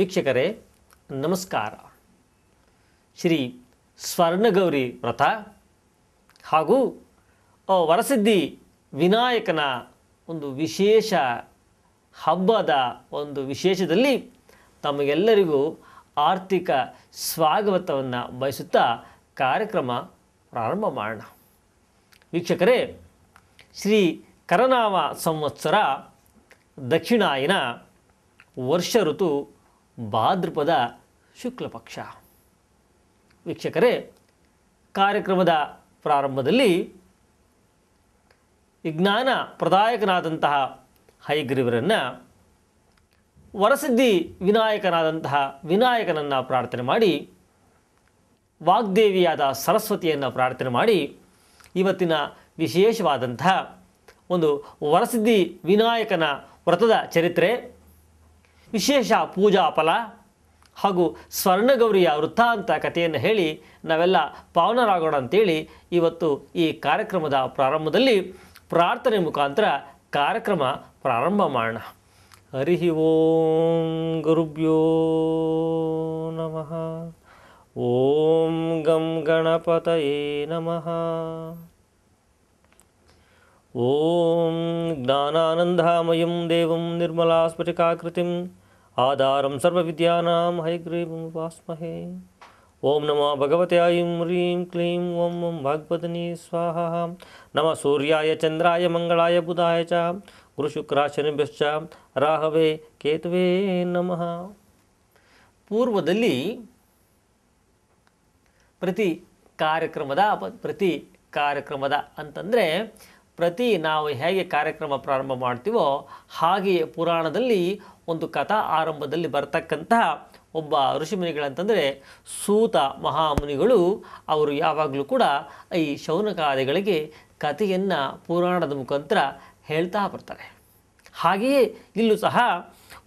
ವೀಕ್ಷಕರೇ ನಮಸ್ಕಾರ ಶ್ರೀ ಸ್ವರ್ಣಗೌರಿ ವ್ರತ ಹಾಗೂ ವರಸಿದ್ಧಿ ವಿನಾಯಕನ ಒಂದು ವಿಶೇಷ ಹಬ್ಬದ ಒಂದು ವಿಶೇಷದಲ್ಲಿ ತಮಗೆಲ್ಲರಿಗೂ ಆರ್ಥಿಕ ಸ್ವಾಗತವನ್ನು ಬಯಸುತ್ತಾ ಕಾರ್ಯಕ್ರಮ ಪ್ರಾರಂಭ ಮಾಡೋಣ ವೀಕ್ಷಕರೇ ಶ್ರೀ ಕರನಾಮ ಸಂವತ್ಸರ ದಕ್ಷಿಣಾಯನ ವರ್ಷ ಋತು ಭಾದ್ರಪದ ಶುಕ್ಲಪಕ್ಷ ವೀಕ್ಷಕರೇ ಕಾರ್ಯಕ್ರಮದ ಪ್ರಾರಂಭದಲ್ಲಿ ವಿಜ್ಞಾನ ಪ್ರದಾಯಕನಾದಂತಹ ಹೈಗ್ರೀವರನ್ನು ವರಸಿದ್ಧಿ ವಿನಾಯಕನಾದಂತಹ ವಿನಾಯಕನನ್ನು ಪ್ರಾರ್ಥನೆ ಮಾಡಿ ವಾಗ್ದೇವಿಯಾದ ಸರಸ್ವತಿಯನ್ನು ಪ್ರಾರ್ಥನೆ ಮಾಡಿ ಇವತ್ತಿನ ವಿಶೇಷವಾದಂತಹ ಒಂದು ವರಸಿದ್ಧಿ ವಿನಾಯಕನ ವ್ರತದ ಚರಿತ್ರೆ ವಿಶೇಷ ಪೂಜಾ ಫಲ ಹಾಗೂ ಸ್ವರ್ಣಗೌರಿಯ ವೃತ್ತಾಂತ ಕಥೆಯನ್ನು ಹೇಳಿ ನಾವೆಲ್ಲ ಪಾವನರಾಗೋಣ ಅಂತೇಳಿ ಇವತ್ತು ಈ ಕಾರ್ಯಕ್ರಮದ ಪ್ರಾರಂಭದಲ್ಲಿ ಪ್ರಾರ್ಥನೆ ಮುಖಾಂತರ ಕಾರ್ಯಕ್ರಮ ಪ್ರಾರಂಭ ಮಾಡೋಣ ಹರಿ ಓಂ ಗುರುಭ್ಯೋ ನಮಃ ಓಂ ಗಂ ಗಣಪತಯೇ ನಮಃ ಓಂ ಜ್ಞಾನಾನಂದಮಯಂ ದೇವಂ ನಿರ್ಮಲಾಸ್ಫಟಿಕಾಕೃತಿಂ ಆಧಾರಂ ಸರ್ವವಿದ್ಯಾನಾಂ हयग्रीवं ವಾಸ್ಮಹೇ ಓಂ ನಮಃ ಭಗವತೆ ಐಂ ಹ್ರೀಂ ಕ್ಲೀಂ ಓಂ ಓಂ ವಾಗ್ಪದಿನಿ ಸ್ವಾಹ ನಮ ಸೂರ್ಯಾಯ ಚಂದ್ರಾಯ ಮಂಗಳಾಯ ಬುಧಾಯ ಚ ಗುರುಶುಕ್ರಾಶನಿಭ್ಯಶ್ಚ ರಾಹವೇ ಕೇತುವೇ ನಮಃ ಪೂರ್ವದಲ್ಲಿ ಪ್ರತಿ ಕಾರ್ಯಕ್ರಮದ ಪ್ರತಿ ಕಾರ್ಯಕ್ರಮದ ಅಂತಂದರೆ ಪ್ರತಿ ನಾವು ಹೇಗೆ ಕಾರ್ಯಕ್ರಮ ಪ್ರಾರಂಭ ಮಾಡ್ತೀವೋ ಹಾಗೆಯೇ ಪುರಾಣದಲ್ಲಿ ಒಂದು ಕಥಾ ಆರಂಭದಲ್ಲಿ ಬರ್ತಕ್ಕಂತಹ ಒಬ್ಬ ಋಷಿಮುನಿಗಳಂತಂದರೆ ಸೂತ ಮಹಾಮುನಿಗಳು ಅವರು ಯಾವಾಗಲೂ ಕೂಡ ಈ ಶೌನಕಾದಿಗಳಿಗೆ ಕಥೆಯನ್ನು ಪುರಾಣದ ಮುಖಾಂತರ ಹೇಳ್ತಾ ಬರ್ತಾರೆ ಹಾಗೆಯೇ ಇಲ್ಲೂ ಸಹ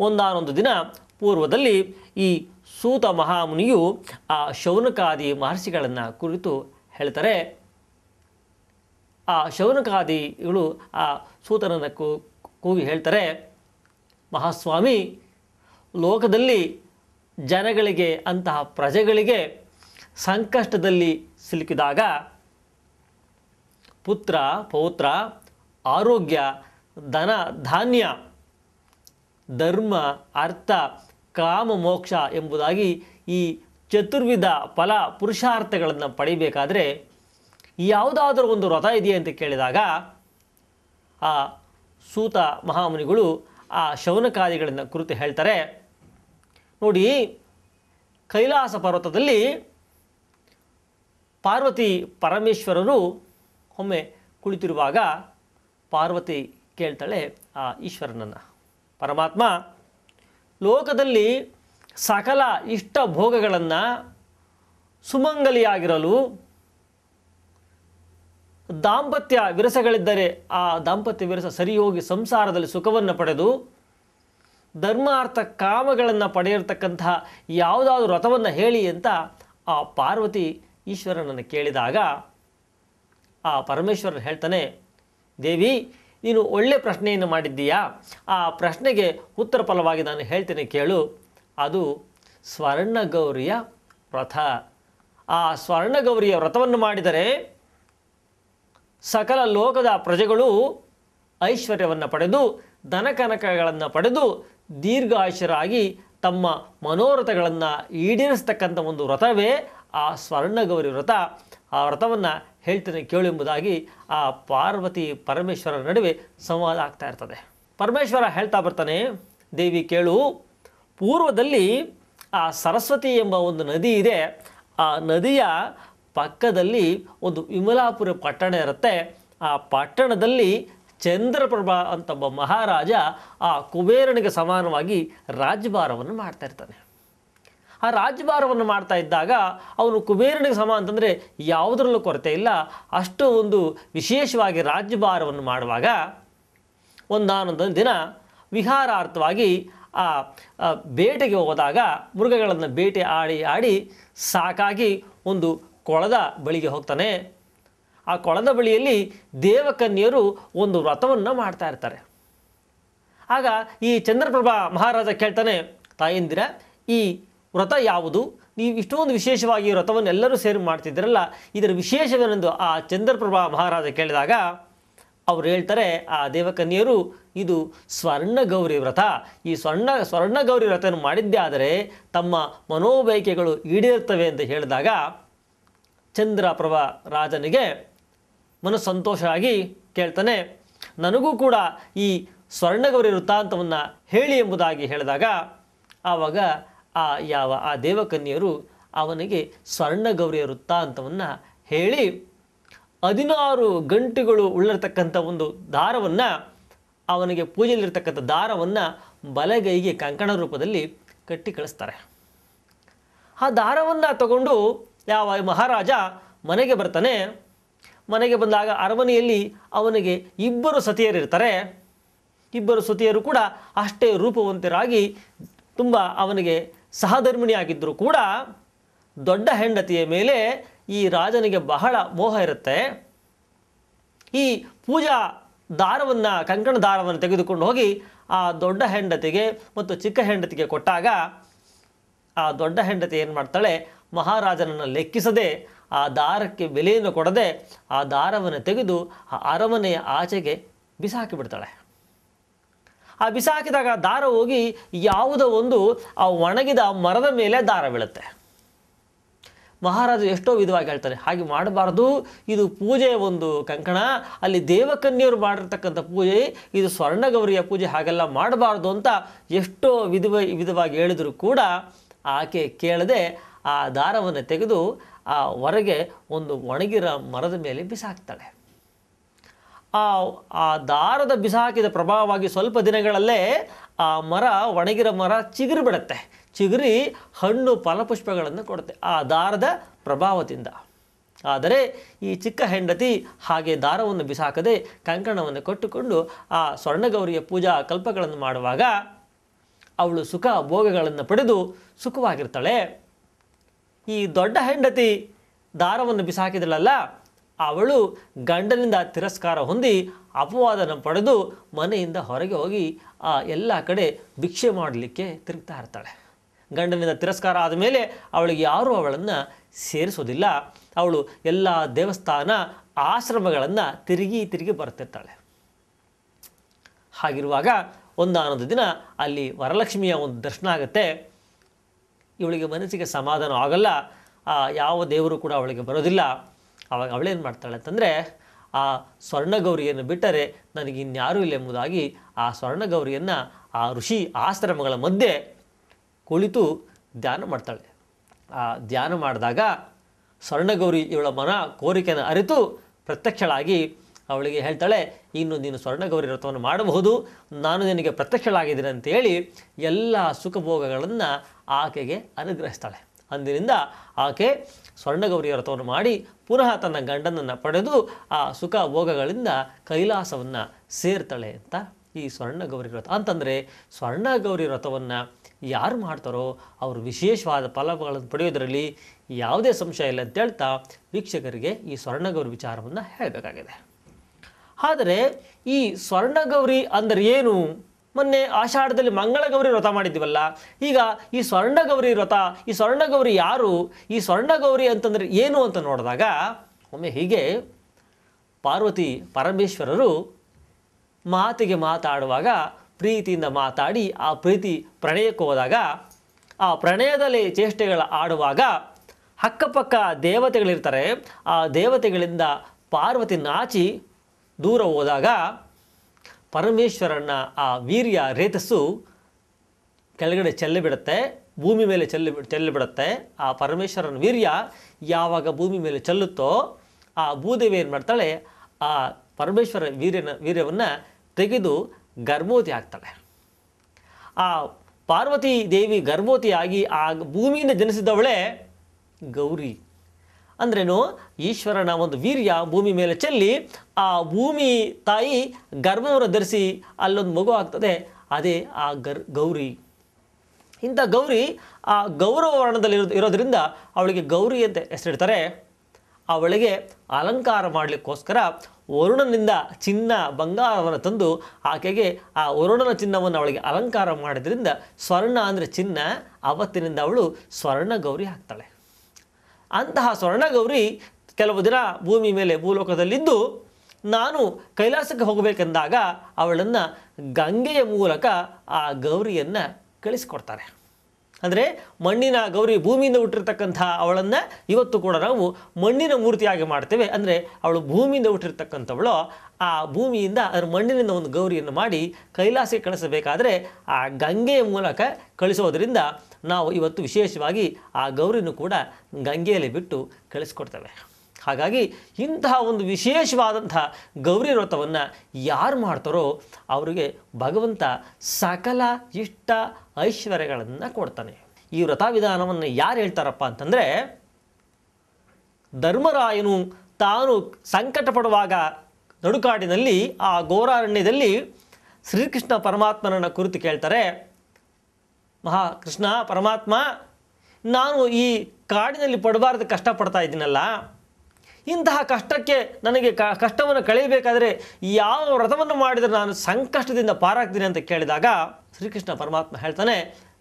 ಒಂದಾನೊಂದು ದಿನ ಪೂರ್ವದಲ್ಲಿ ಈ ಸೂತ ಮಹಾಮುನಿಯು ಆ ಶೌನಕಾದಿ ಮಹರ್ಷಿಗಳನ್ನು ಕುರಿತು ಹೇಳ್ತಾರೆ ಆ ಶೌನಕಾದಿಗಳು ಆ ಸೂತನನ್ನು ಕೂಗಿ ಹೇಳ್ತಾರೆ ಮಹಾಸ್ವಾಮಿ ಲೋಕದಲ್ಲಿ ಜನಗಳಿಗೆ ಅಂತಹ ಪ್ರಜೆಗಳಿಗೆ ಸಂಕಷ್ಟದಲ್ಲಿ ಸಿಲುಕಿದಾಗ ಪುತ್ರ ಪೌತ್ರ ಆರೋಗ್ಯ ಧನ ಧಾನ್ಯ ಧರ್ಮ ಅರ್ಥ ಕಾಮ ಮೋಕ್ಷ ಎಂಬುದಾಗಿ ಈ ಚತುರ್ವಿಧ ಫಲ ಪುರುಷಾರ್ಥಗಳನ್ನು ಪಡೆಯಬೇಕಾದರೆ ಯಾವುದಾದರೂ ಒಂದು ವ್ರತ ಇದೆಯೇ ಅಂತ ಕೇಳಿದಾಗ ಆ ಸೂತ ಮಹಾಮುನಿಗಳು ಆ ಶೌನಕಾದಿಗಳನ್ನು ಕುರಿತು ಹೇಳ್ತಾರೆ ನೋಡಿ ಕೈಲಾಸ ಪರ್ವತದಲ್ಲಿ ಪಾರ್ವತಿ ಪರಮೇಶ್ವರರು ಒಮ್ಮೆ ಕುಳಿತಿರುವಾಗ ಪಾರ್ವತಿ ಕೇಳ್ತಾಳೆ ಆ ಈಶ್ವರನನ್ನು ಪರಮಾತ್ಮ ಲೋಕದಲ್ಲಿ ಸಕಲ ಇಷ್ಟ ಭೋಗಗಳನ್ನು ಸುಮಂಗಲಿಯಾಗಿರಲು ದಾಂಪತ್ಯ ವಿರಸಗಳಿದ್ದರೆ ಆ ದಾಂಪತ್ಯ ವಿರಸ ಸರಿ ಹೋಗಿ ಸಂಸಾರದಲ್ಲಿ ಸುಖವನ್ನು ಪಡೆದು ಧರ್ಮಾರ್ಥ ಕಾಮಗಳನ್ನು ಪಡೆಯಿರ್ತಕ್ಕಂತಹ ಯಾವುದಾದ್ರೂ ವ್ರತವನ್ನು ಹೇಳಿ ಅಂತ ಆ ಪಾರ್ವತಿ ಈಶ್ವರನನ್ನು ಕೇಳಿದಾಗ ಆ ಪರಮೇಶ್ವರನ್ ಹೇಳ್ತಾನೆ ದೇವಿ ನೀನು ಒಳ್ಳೆ ಪ್ರಶ್ನೆಯನ್ನು ಮಾಡಿದ್ದೀಯಾ ಆ ಪ್ರಶ್ನೆಗೆ ಉತ್ತರ ಫಲವಾಗಿ ನಾನು ಹೇಳ್ತೇನೆ ಕೇಳು ಅದು ಸ್ವರ್ಣಗೌರಿಯ ವ್ರಥ ಆ ಸ್ವರ್ಣಗೌರಿಯ ವ್ರತವನ್ನು ಮಾಡಿದರೆ ಸಕಲ ಲೋಕದ ಪ್ರಜೆಗಳು ಐಶ್ವರ್ಯವನ್ನು ಪಡೆದು ದನಕನಕಗಳನ್ನು ಪಡೆದು ದೀರ್ಘಾಯುಷರಾಗಿ ತಮ್ಮ ಮನೋರಥಗಳನ್ನು ಈಡೇರಿಸ್ತಕ್ಕಂಥ ಒಂದು ವ್ರತವೇ ಆ ಸ್ವರ್ಣಗೌರಿ ವ್ರತ ಆ ವ್ರತವನ್ನು ಹೇಳ್ತೇನೆ ಎಂಬುದಾಗಿ ಆ ಪಾರ್ವತಿ ಪರಮೇಶ್ವರ ನಡುವೆ ಸಂವಾದ ಆಗ್ತಾ ಇರ್ತದೆ ಪರಮೇಶ್ವರ ಹೇಳ್ತಾ ಬರ್ತಾನೆ ದೇವಿ ಕೇಳು ಪೂರ್ವದಲ್ಲಿ ಆ ಸರಸ್ವತಿ ಎಂಬ ಒಂದು ನದಿ ಇದೆ ಆ ನದಿಯ ಪಕ್ಕದಲ್ಲಿ ಒಂದು ವಿಮಲಾಪುರ ಪಟ್ಟಣ ಇರುತ್ತೆ ಆ ಪಟ್ಟಣದಲ್ಲಿ ಚಂದ್ರಪ್ರಭಾ ಅಂತ ಒಬ್ಬ ಮಹಾರಾಜ ಆ ಕುಬೇರನಿಗೆ ಸಮಾನವಾಗಿ ರಾಜ್ಯಭಾರವನ್ನು ಮಾಡ್ತಾ ಇರ್ತಾನೆ ಆ ರಾಜ್ಯಭಾರವನ್ನು ಮಾಡ್ತಾ ಇದ್ದಾಗ ಅವನು ಕುಬೇರನಿಗೆ ಸಮ ಅಂತಂದರೆ ಯಾವುದರಲ್ಲೂ ಕೊರತೆ ಇಲ್ಲ ಅಷ್ಟು ಒಂದು ವಿಶೇಷವಾಗಿ ರಾಜ್ಯಭಾರವನ್ನು ಮಾಡುವಾಗ ಒಂದಾನೊಂದೊಂದು ದಿನ ವಿಹಾರಾರ್ಥವಾಗಿ ಆ ಬೇಟೆಗೆ ಹೋದಾಗ ಮೃಗಗಳನ್ನು ಬೇಟೆ ಆಡಿ ಆಡಿ ಸಾಕಾಗಿ ಒಂದು ಕೊಳದ ಬಳಿಗೆ ಹೋಗ್ತಾನೆ ಆ ಕೊಳದ ಬಳಿಯಲ್ಲಿ ದೇವಕನ್ಯರು ಒಂದು ವ್ರತವನ್ನು ಮಾಡ್ತಾ ಇರ್ತಾರೆ ಆಗ ಈ ಚಂದ್ರಪ್ರಭಾ ಮಹಾರಾಜ ಕೇಳ್ತಾನೆ ತಾಯಂದಿರ ಈ ವ್ರತ ಯಾವುದು ನೀವು ಇಷ್ಟೊಂದು ವಿಶೇಷವಾಗಿ ವ್ರತವನ್ನು ಎಲ್ಲರೂ ಸೇರಿ ಮಾಡ್ತಿದ್ದೀರಲ್ಲ ಇದರ ವಿಶೇಷವೇನೆಂದು ಆ ಚಂದ್ರಪ್ರಭಾ ಮಹಾರಾಜ ಕೇಳಿದಾಗ ಅವರು ಹೇಳ್ತಾರೆ ಆ ದೇವಕನ್ಯರು ಇದು ಸ್ವರ್ಣ ಗೌರಿ ವ್ರತ ಈ ಸ್ವರ್ಣ ಸ್ವರ್ಣ ಗೌರಿ ವ್ರತವನ್ನು ಮಾಡಿದ್ದೇ ಆದರೆ ತಮ್ಮ ಮನೋಬೈಕೆಗಳು ಈಡೇರ್ತವೆ ಅಂತ ಹೇಳಿದಾಗ ಚಂದ್ರಪ್ರಭ ರಾಜನಿಗೆ ಮನಸ್ಸಂತೋಷ ಆಗಿ ಕೇಳ್ತಾನೆ ನನಗೂ ಕೂಡ ಈ ಸ್ವರ್ಣಗೌರಿ ವೃತ್ತಾಂತವನ್ನು ಹೇಳಿ ಎಂಬುದಾಗಿ ಹೇಳಿದಾಗ ಆವಾಗ ಆ ಯಾವ ಆ ದೇವಕನ್ಯರು ಅವನಿಗೆ ಸ್ವರ್ಣಗೌರಿಯ ವೃತ್ತಾಂತವನ್ನು ಹೇಳಿ ಹದಿನಾರು ಗಂಟೆಗಳು ಉಳ್ಳಿರ್ತಕ್ಕಂಥ ಒಂದು ದಾರವನ್ನು ಅವನಿಗೆ ಪೂಜೆಯಲ್ಲಿರ್ತಕ್ಕಂಥ ದಾರವನ್ನು ಬಲಗೈಗೆ ಕಂಕಣ ರೂಪದಲ್ಲಿ ಕಟ್ಟಿ ಕಳಿಸ್ತಾರೆ ಆ ದಾರವನ್ನು ತಗೊಂಡು ಯಾವ ಮಹಾರಾಜ ಮನೆಗೆ ಬರ್ತಾನೆ ಮನೆಗೆ ಬಂದಾಗ ಅರಮನೆಯಲ್ಲಿ ಅವನಿಗೆ ಇಬ್ಬರು ಸತಿಯರಿರ್ತಾರೆ ಇಬ್ಬರು ಸತಿಯರು ಕೂಡ ಅಷ್ಟೇ ರೂಪವಂತರಾಗಿ ತುಂಬ ಅವನಿಗೆ ಸಹಧರ್ಮಿಣಿಯಾಗಿದ್ದರೂ ಕೂಡ ದೊಡ್ಡ ಹೆಂಡತಿಯ ಮೇಲೆ ಈ ರಾಜನಿಗೆ ಬಹಳ ಮೋಹ ಇರುತ್ತೆ ಈ ಪೂಜಾ ದಾರವನ್ನು ಕಂಕಣ ದಾರವನ್ನು ತೆಗೆದುಕೊಂಡು ಹೋಗಿ ಆ ದೊಡ್ಡ ಹೆಂಡತಿಗೆ ಮತ್ತು ಚಿಕ್ಕ ಹೆಂಡತಿಗೆ ಕೊಟ್ಟಾಗ ಆ ದೊಡ್ಡ ಹೆಂಡತಿ ಏನು ಮಾಡ್ತಾಳೆ ಮಹಾರಾಜನನ್ನು ಲೆಕ್ಕಿಸದೆ ಆ ದಾರಕ್ಕೆ ಬೆಲೆಯನ್ನು ಕೊಡದೆ ಆ ದಾರವನ್ನು ತೆಗೆದು ಆ ಅರಮನೆಯ ಆಚೆಗೆ ಬಿಸಾಕಿಬಿಡ್ತಾಳೆ ಆ ಬಿಸಾಕಿದಾಗ ಆ ದಾರ ಹೋಗಿ ಯಾವುದೋ ಒಂದು ಆ ಒಣಗಿದ ಮರದ ಮೇಲೆ ದಾರ ಬೀಳುತ್ತೆ ಮಹಾರಾಜ ಎಷ್ಟೋ ವಿಧವಾಗಿ ಹೇಳ್ತಾರೆ ಹಾಗೆ ಮಾಡಬಾರ್ದು ಇದು ಪೂಜೆಯ ಒಂದು ಕಂಕಣ ಅಲ್ಲಿ ದೇವಕನ್ಯರು ಮಾಡಿರ್ತಕ್ಕಂಥ ಪೂಜೆ ಇದು ಸ್ವರ್ಣಗೌರಿಯ ಪೂಜೆ ಹಾಗೆಲ್ಲ ಮಾಡಬಾರ್ದು ಅಂತ ಎಷ್ಟೋ ವಿಧವ ವಿಧವಾಗಿ ಹೇಳಿದರೂ ಕೂಡ ಆಕೆ ಕೇಳದೆ ಆ ದಾರವನ್ನು ತೆಗೆದು ಆ ಹೊರಗೆ ಒಂದು ಒಣಗಿರ ಮರದ ಮೇಲೆ ಬಿಸಾಕ್ತಾಳೆ ಆ ಆ ದಾರದ ಬಿಸಾಕಿದ ಪ್ರಭಾವವಾಗಿ ಸ್ವಲ್ಪ ದಿನಗಳಲ್ಲೇ ಆ ಮರ ಒಣಗಿರ ಮರ ಚಿಗುರು ಬಿಡುತ್ತೆ ಚಿಗುರಿ ಹಣ್ಣು ಫಲಪುಷ್ಪಗಳನ್ನು ಕೊಡುತ್ತೆ ಆ ದಾರದ ಪ್ರಭಾವದಿಂದ ಆದರೆ ಈ ಚಿಕ್ಕ ಹೆಂಡತಿ ಹಾಗೆ ದಾರವನ್ನು ಬಿಸಾಕದೆ ಕಂಕಣವನ್ನು ಕೊಟ್ಟುಕೊಂಡು ಆ ಸ್ವರ್ಣಗೌರಿಯ ಪೂಜಾ ಕಲ್ಪಗಳನ್ನು ಮಾಡುವಾಗ ಅವಳು ಸುಖ ಭೋಗಗಳನ್ನು ಪಡೆದು ಸುಖವಾಗಿರ್ತಾಳೆ ಈ ದೊಡ್ಡ ಹೆಂಡತಿ ದಾರವನ್ನು ಬಿಸಾಕಿದಳಲ್ಲ ಅವಳು ಗಂಡನಿಂದ ತಿರಸ್ಕಾರ ಹೊಂದಿ ಅಪವಾದನ ಪಡೆದು ಮನೆಯಿಂದ ಹೊರಗೆ ಹೋಗಿ ಆ ಎಲ್ಲ ಕಡೆ ಭಿಕ್ಷೆ ಮಾಡಲಿಕ್ಕೆ ತಿರುಗ್ತಾ ಇರ್ತಾಳೆ ಗಂಡನಿಂದ ತಿರಸ್ಕಾರ ಆದಮೇಲೆ ಅವಳಿಗೆ ಯಾರೂ ಅವಳನ್ನು ಸೇರಿಸೋದಿಲ್ಲ ಅವಳು ಎಲ್ಲ ದೇವಸ್ಥಾನ ಆಶ್ರಮಗಳನ್ನು ತಿರುಗಿ ತಿರುಗಿ ಬರ್ತಿರ್ತಾಳೆ ಹಾಗಿರುವಾಗ ಒಂದಾನೊಂದು ದಿನ ಅಲ್ಲಿ ವರಲಕ್ಷ್ಮಿಯ ಒಂದು ದರ್ಶನ ಆಗುತ್ತೆ ಇವಳಿಗೆ ಮನಸ್ಸಿಗೆ ಸಮಾಧಾನ ಆಗಲ್ಲ ಯಾವ ದೇವರು ಕೂಡ ಅವಳಿಗೆ ಬರೋದಿಲ್ಲ ಆವಾಗ ಅವಳೇನು ಮಾಡ್ತಾಳೆ ಅಂತಂದರೆ ಆ ಸ್ವರ್ಣಗೌರಿಯನ್ನು ಬಿಟ್ಟರೆ ನನಗೆ ಇನ್ಯಾರೂ ಇಲ್ಲ ಎಂಬುದಾಗಿ ಆ ಸ್ವರ್ಣಗೌರಿಯನ್ನು ಆ ಋಷಿ ಆಶ್ರಮಗಳ ಮಧ್ಯೆ ಕುಳಿತು ಧ್ಯಾನ ಮಾಡ್ತಾಳೆ ಆ ಧ್ಯಾನ ಮಾಡಿದಾಗ ಸ್ವರ್ಣಗೌರಿ ಇವಳ ಮನ ಕೋರಿಕೆಯನ್ನು ಅರಿತು ಪ್ರತ್ಯಕ್ಷಳಾಗಿ ಅವಳಿಗೆ ಹೇಳ್ತಾಳೆ ಇನ್ನು ನೀನು ಸ್ವರ್ಣಗೌರಿ ವ್ರತವನ್ನು ಮಾಡಬಹುದು ನಾನು ನಿನಗೆ ಪ್ರತ್ಯಕ್ಷಳಾಗಿದ್ದೀನಿ ಅಂತೇಳಿ ಎಲ್ಲ ಸುಖಭೋಗಗಳನ್ನು ಆಕೆಗೆ ಅನುಗ್ರಹಿಸ್ತಾಳೆ ಅಂದಿನಿಂದ ಆಕೆ ಸ್ವರ್ಣಗೌರಿ ವ್ರತವನ್ನು ಮಾಡಿ ಪುನಃ ತನ್ನ ಗಂಡನನ್ನು ಪಡೆದು ಆ ಸುಖ ಭೋಗಗಳಿಂದ ಕೈಲಾಸವನ್ನು ಸೇರ್ತಾಳೆ ಅಂತ ಈ ಸ್ವರ್ಣಗೌರಿ ವ್ರತ ಅಂತಂದರೆ ಸ್ವರ್ಣಗೌರಿ ವ್ರತವನ್ನು ಯಾರು ಮಾಡ್ತಾರೋ ಅವರು ವಿಶೇಷವಾದ ಫಲಗಳನ್ನು ಪಡೆಯೋದರಲ್ಲಿ ಯಾವುದೇ ಸಂಶಯ ಇಲ್ಲ ಅಂತ ಹೇಳ್ತಾ ವೀಕ್ಷಕರಿಗೆ ಈ ಸ್ವರ್ಣಗೌರಿ ವಿಚಾರವನ್ನು ಹೇಳಬೇಕಾಗಿದೆ ಆದರೆ ಈ ಸ್ವರ್ಣಗೌರಿ ಅಂದರೆ ಏನು ಮೊನ್ನೆ ಆಷಾಢದಲ್ಲಿ ಮಂಗಳಗೌರಿ ವ್ರತ ಮಾಡಿದ್ದೀವಲ್ಲ ಈಗ ಈ ಸ್ವರ್ಣಗೌರಿ ವ್ರತ ಈ ಸ್ವರ್ಣಗೌರಿ ಯಾರು ಈ ಸ್ವರ್ಣಗೌರಿ ಅಂತಂದರೆ ಏನು ಅಂತ ನೋಡಿದಾಗ ಒಮ್ಮೆ ಹೀಗೆ ಪಾರ್ವತಿ ಪರಮೇಶ್ವರರು ಮಾತಿಗೆ ಮಾತಾಡುವಾಗ ಪ್ರೀತಿಯಿಂದ ಮಾತಾಡಿ ಆ ಪ್ರೀತಿ ಪ್ರಣಯಕ್ಕೆ ಹೋದಾಗ ಆ ಪ್ರಣಯದಲ್ಲಿ ಚೇಷ್ಟೆಗಳ ಆಡುವಾಗ ಅಕ್ಕಪಕ್ಕ ದೇವತೆಗಳಿರ್ತಾರೆ ಆ ದೇವತೆಗಳಿಂದ ಪಾರ್ವತಿ ನಾಚಿ ದೂರ ಹೋದಾಗ ಪರಮೇಶ್ವರನ ಆ ವೀರ್ಯ ರೇತಸ್ಸು ಕೆಳಗಡೆ ಚೆಲ್ಲಿಬಿಡುತ್ತೆ ಭೂಮಿ ಮೇಲೆ ಚೆಲ್ಲಿ ಚೆಲ್ಲಿಬಿಡುತ್ತೆ ಆ ಪರಮೇಶ್ವರನ ವೀರ್ಯ ಯಾವಾಗ ಭೂಮಿ ಮೇಲೆ ಚೆಲ್ಲುತ್ತೋ ಆ ಭೂದೇವಿ ಏನು ಮಾಡ್ತಾಳೆ ಆ ಪರಮೇಶ್ವರ ವೀರ್ಯನ ವೀರ್ಯವನ್ನು ತೆಗೆದು ಗರ್ಭವತಿ ಆಗ್ತಾಳೆ ಆ ಪಾರ್ವತಿ ದೇವಿ ಗರ್ಭವತಿಯಾಗಿ ಆ ಭೂಮಿಯಿಂದ ಜನಿಸಿದವಳೆ ಗೌರಿ ಅಂದ್ರೇನು ಈಶ್ವರನ ಒಂದು ವೀರ್ಯ ಭೂಮಿ ಮೇಲೆ ಚೆಲ್ಲಿ ಆ ಭೂಮಿ ತಾಯಿ ಗರ್ಭವನ್ನು ಧರಿಸಿ ಅಲ್ಲೊಂದು ಮಗು ಆಗ್ತದೆ ಅದೇ ಆ ಗರ್ ಗೌರಿ ಇಂಥ ಗೌರಿ ಆ ಗೌರವ ವರ್ಣದಲ್ಲಿ ಇರೋದರಿಂದ ಅವಳಿಗೆ ಗೌರಿ ಅಂತ ಹೆಸರಿಡ್ತಾರೆ ಅವಳಿಗೆ ಅಲಂಕಾರ ಮಾಡಲಿಕ್ಕೋಸ್ಕರ ವರುಣನಿಂದ ಚಿನ್ನ ಬಂಗಾರವನ್ನು ತಂದು ಆಕೆಗೆ ಆ ವರುಣನ ಚಿನ್ನವನ್ನು ಅವಳಿಗೆ ಅಲಂಕಾರ ಮಾಡಿದ್ರಿಂದ ಸ್ವರ್ಣ ಅಂದರೆ ಚಿನ್ನ ಅವತ್ತಿನಿಂದ ಅವಳು ಸ್ವರ್ಣ ಗೌರಿ ಹಾಕ್ತಾಳೆ ಅಂತಹ ಸ್ವರ್ಣಗೌರಿ ಕೆಲವು ದಿನ ಭೂಮಿ ಮೇಲೆ ಭೂಲೋಕದಲ್ಲಿದ್ದು ನಾನು ಕೈಲಾಸಕ್ಕೆ ಹೋಗಬೇಕೆಂದಾಗ ಅವಳನ್ನು ಗಂಗೆಯ ಮೂಲಕ ಆ ಗೌರಿಯನ್ನು ಕಳಿಸಿಕೊಡ್ತಾರೆ ಅಂದರೆ ಮಣ್ಣಿನ ಗೌರಿ ಭೂಮಿಯಿಂದ ಹುಟ್ಟಿರ್ತಕ್ಕಂಥ ಅವಳನ್ನು ಇವತ್ತು ಕೂಡ ನಾವು ಮಣ್ಣಿನ ಮೂರ್ತಿಯಾಗಿ ಮಾಡ್ತೇವೆ ಅಂದರೆ ಅವಳು ಭೂಮಿಯಿಂದ ಹುಟ್ಟಿರ್ತಕ್ಕಂಥವಳು ಆ ಭೂಮಿಯಿಂದ ಅದರ ಮಣ್ಣಿನಿಂದ ಒಂದು ಗೌರಿಯನ್ನು ಮಾಡಿ ಕೈಲಾಸಕ್ಕೆ ಕಳಿಸಬೇಕಾದರೆ ಆ ಗಂಗೆಯ ಮೂಲಕ ಕಳಿಸೋದರಿಂದ ನಾವು ಇವತ್ತು ವಿಶೇಷವಾಗಿ ಆ ಗೌರಿನೂ ಕೂಡ ಗಂಗೆಯಲ್ಲಿ ಬಿಟ್ಟು ಕಳಿಸ್ಕೊಡ್ತೇವೆ ಹಾಗಾಗಿ ಇಂತಹ ಒಂದು ವಿಶೇಷವಾದಂಥ ಗೌರಿ ವ್ರತವನ್ನು ಯಾರು ಮಾಡ್ತಾರೋ ಅವರಿಗೆ ಭಗವಂತ ಸಕಲ ಇಷ್ಟ ಐಶ್ವರ್ಯಗಳನ್ನು ಕೊಡ್ತಾನೆ ಈ ವ್ರತ ವಿಧಾನವನ್ನು ಯಾರು ಹೇಳ್ತಾರಪ್ಪ ಅಂತಂದರೆ ಧರ್ಮರಾಯನು ತಾನು ಸಂಕಟ ಪಡುವಾಗ ನಡುಕಾಡಿನಲ್ಲಿ ಆ ಘೋರಾರಣ್ಯದಲ್ಲಿ ಶ್ರೀಕೃಷ್ಣ ಪರಮಾತ್ಮನನ್ನು ಕುರಿತು ಕೇಳ್ತಾರೆ ಮಹಾ ಕೃಷ್ಣ ಪರಮಾತ್ಮ ನಾನು ಈ ಕಾಡಿನಲ್ಲಿ ಪಡಬಾರ್ದು ಕಷ್ಟಪಡ್ತಾ ಇದ್ದೀನಲ್ಲ ಇಂತಹ ಕಷ್ಟಕ್ಕೆ ನನಗೆ ಕ ಕಷ್ಟವನ್ನು ಕಳೆಯಬೇಕಾದರೆ ಯಾವ ವ್ರತವನ್ನು ಮಾಡಿದರೆ ನಾನು ಸಂಕಷ್ಟದಿಂದ ಪಾರಾಗ್ತೀನಿ ಅಂತ ಕೇಳಿದಾಗ ಶ್ರೀಕೃಷ್ಣ ಪರಮಾತ್ಮ ಹೇಳ್ತಾನೆ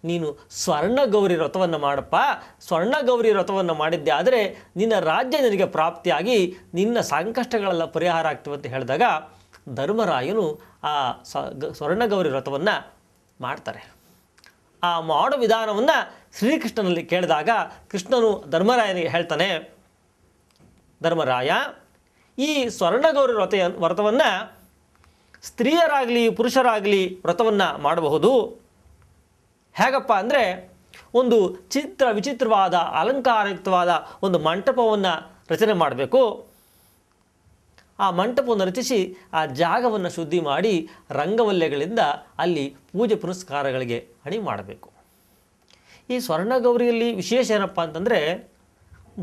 ನೀನು ಸ್ವರ್ಣ ಗೌರಿ ವ್ರತವನ್ನು ಮಾಡಪ್ಪ ಸ್ವರ್ಣ ಗೌರಿ ವ್ರತವನ್ನು ಮಾಡಿದ್ದೆ ಆದರೆ ನಿನ್ನ ರಾಜ್ಯ ನಿನಗೆ ಪ್ರಾಪ್ತಿಯಾಗಿ ನಿನ್ನ ಸಂಕಷ್ಟಗಳೆಲ್ಲ ಪರಿಹಾರ ಆಗ್ತವೆ ಅಂತ ಹೇಳಿದಾಗ ಧರ್ಮರಾಯನು ಆ ಸ್ವರ್ಣಗೌರಿ ವ್ರತವನ್ನು ಮಾಡ್ತಾರೆ ಆ ಮಾಡೋ ವಿಧಾನವನ್ನು ಶ್ರೀಕೃಷ್ಣನಲ್ಲಿ ಕೇಳಿದಾಗ ಕೃಷ್ಣನು ಧರ್ಮರಾಯನಿಗೆ ಹೇಳ್ತಾನೆ ಧರ್ಮರಾಯ ಈ ಸ್ವರ್ಣಗೌರಿ ವ್ರತ ವ್ರತವನ್ನು ಸ್ತ್ರೀಯರಾಗಲಿ ಪುರುಷರಾಗಲಿ ವ್ರತವನ್ನು ಮಾಡಬಹುದು ಹೇಗಪ್ಪ ಅಂದರೆ ಒಂದು ಚಿತ್ರ ವಿಚಿತ್ರವಾದ ಅಲಂಕಾರಯುಕ್ತವಾದ ಒಂದು ಮಂಟಪವನ್ನು ರಚನೆ ಮಾಡಬೇಕು ಆ ಮಂಟಪವನ್ನು ರಚಿಸಿ ಆ ಜಾಗವನ್ನು ಶುದ್ಧಿ ಮಾಡಿ ರಂಗವಲ್ಯಗಳಿಂದ ಅಲ್ಲಿ ಪೂಜೆ ಪುನಸ್ಕಾರಗಳಿಗೆ ಅಣಿ ಮಾಡಬೇಕು ಈ ಸ್ವರ್ಣಗೌರಿಯಲ್ಲಿ ವಿಶೇಷ ಏನಪ್ಪ ಅಂತಂದರೆ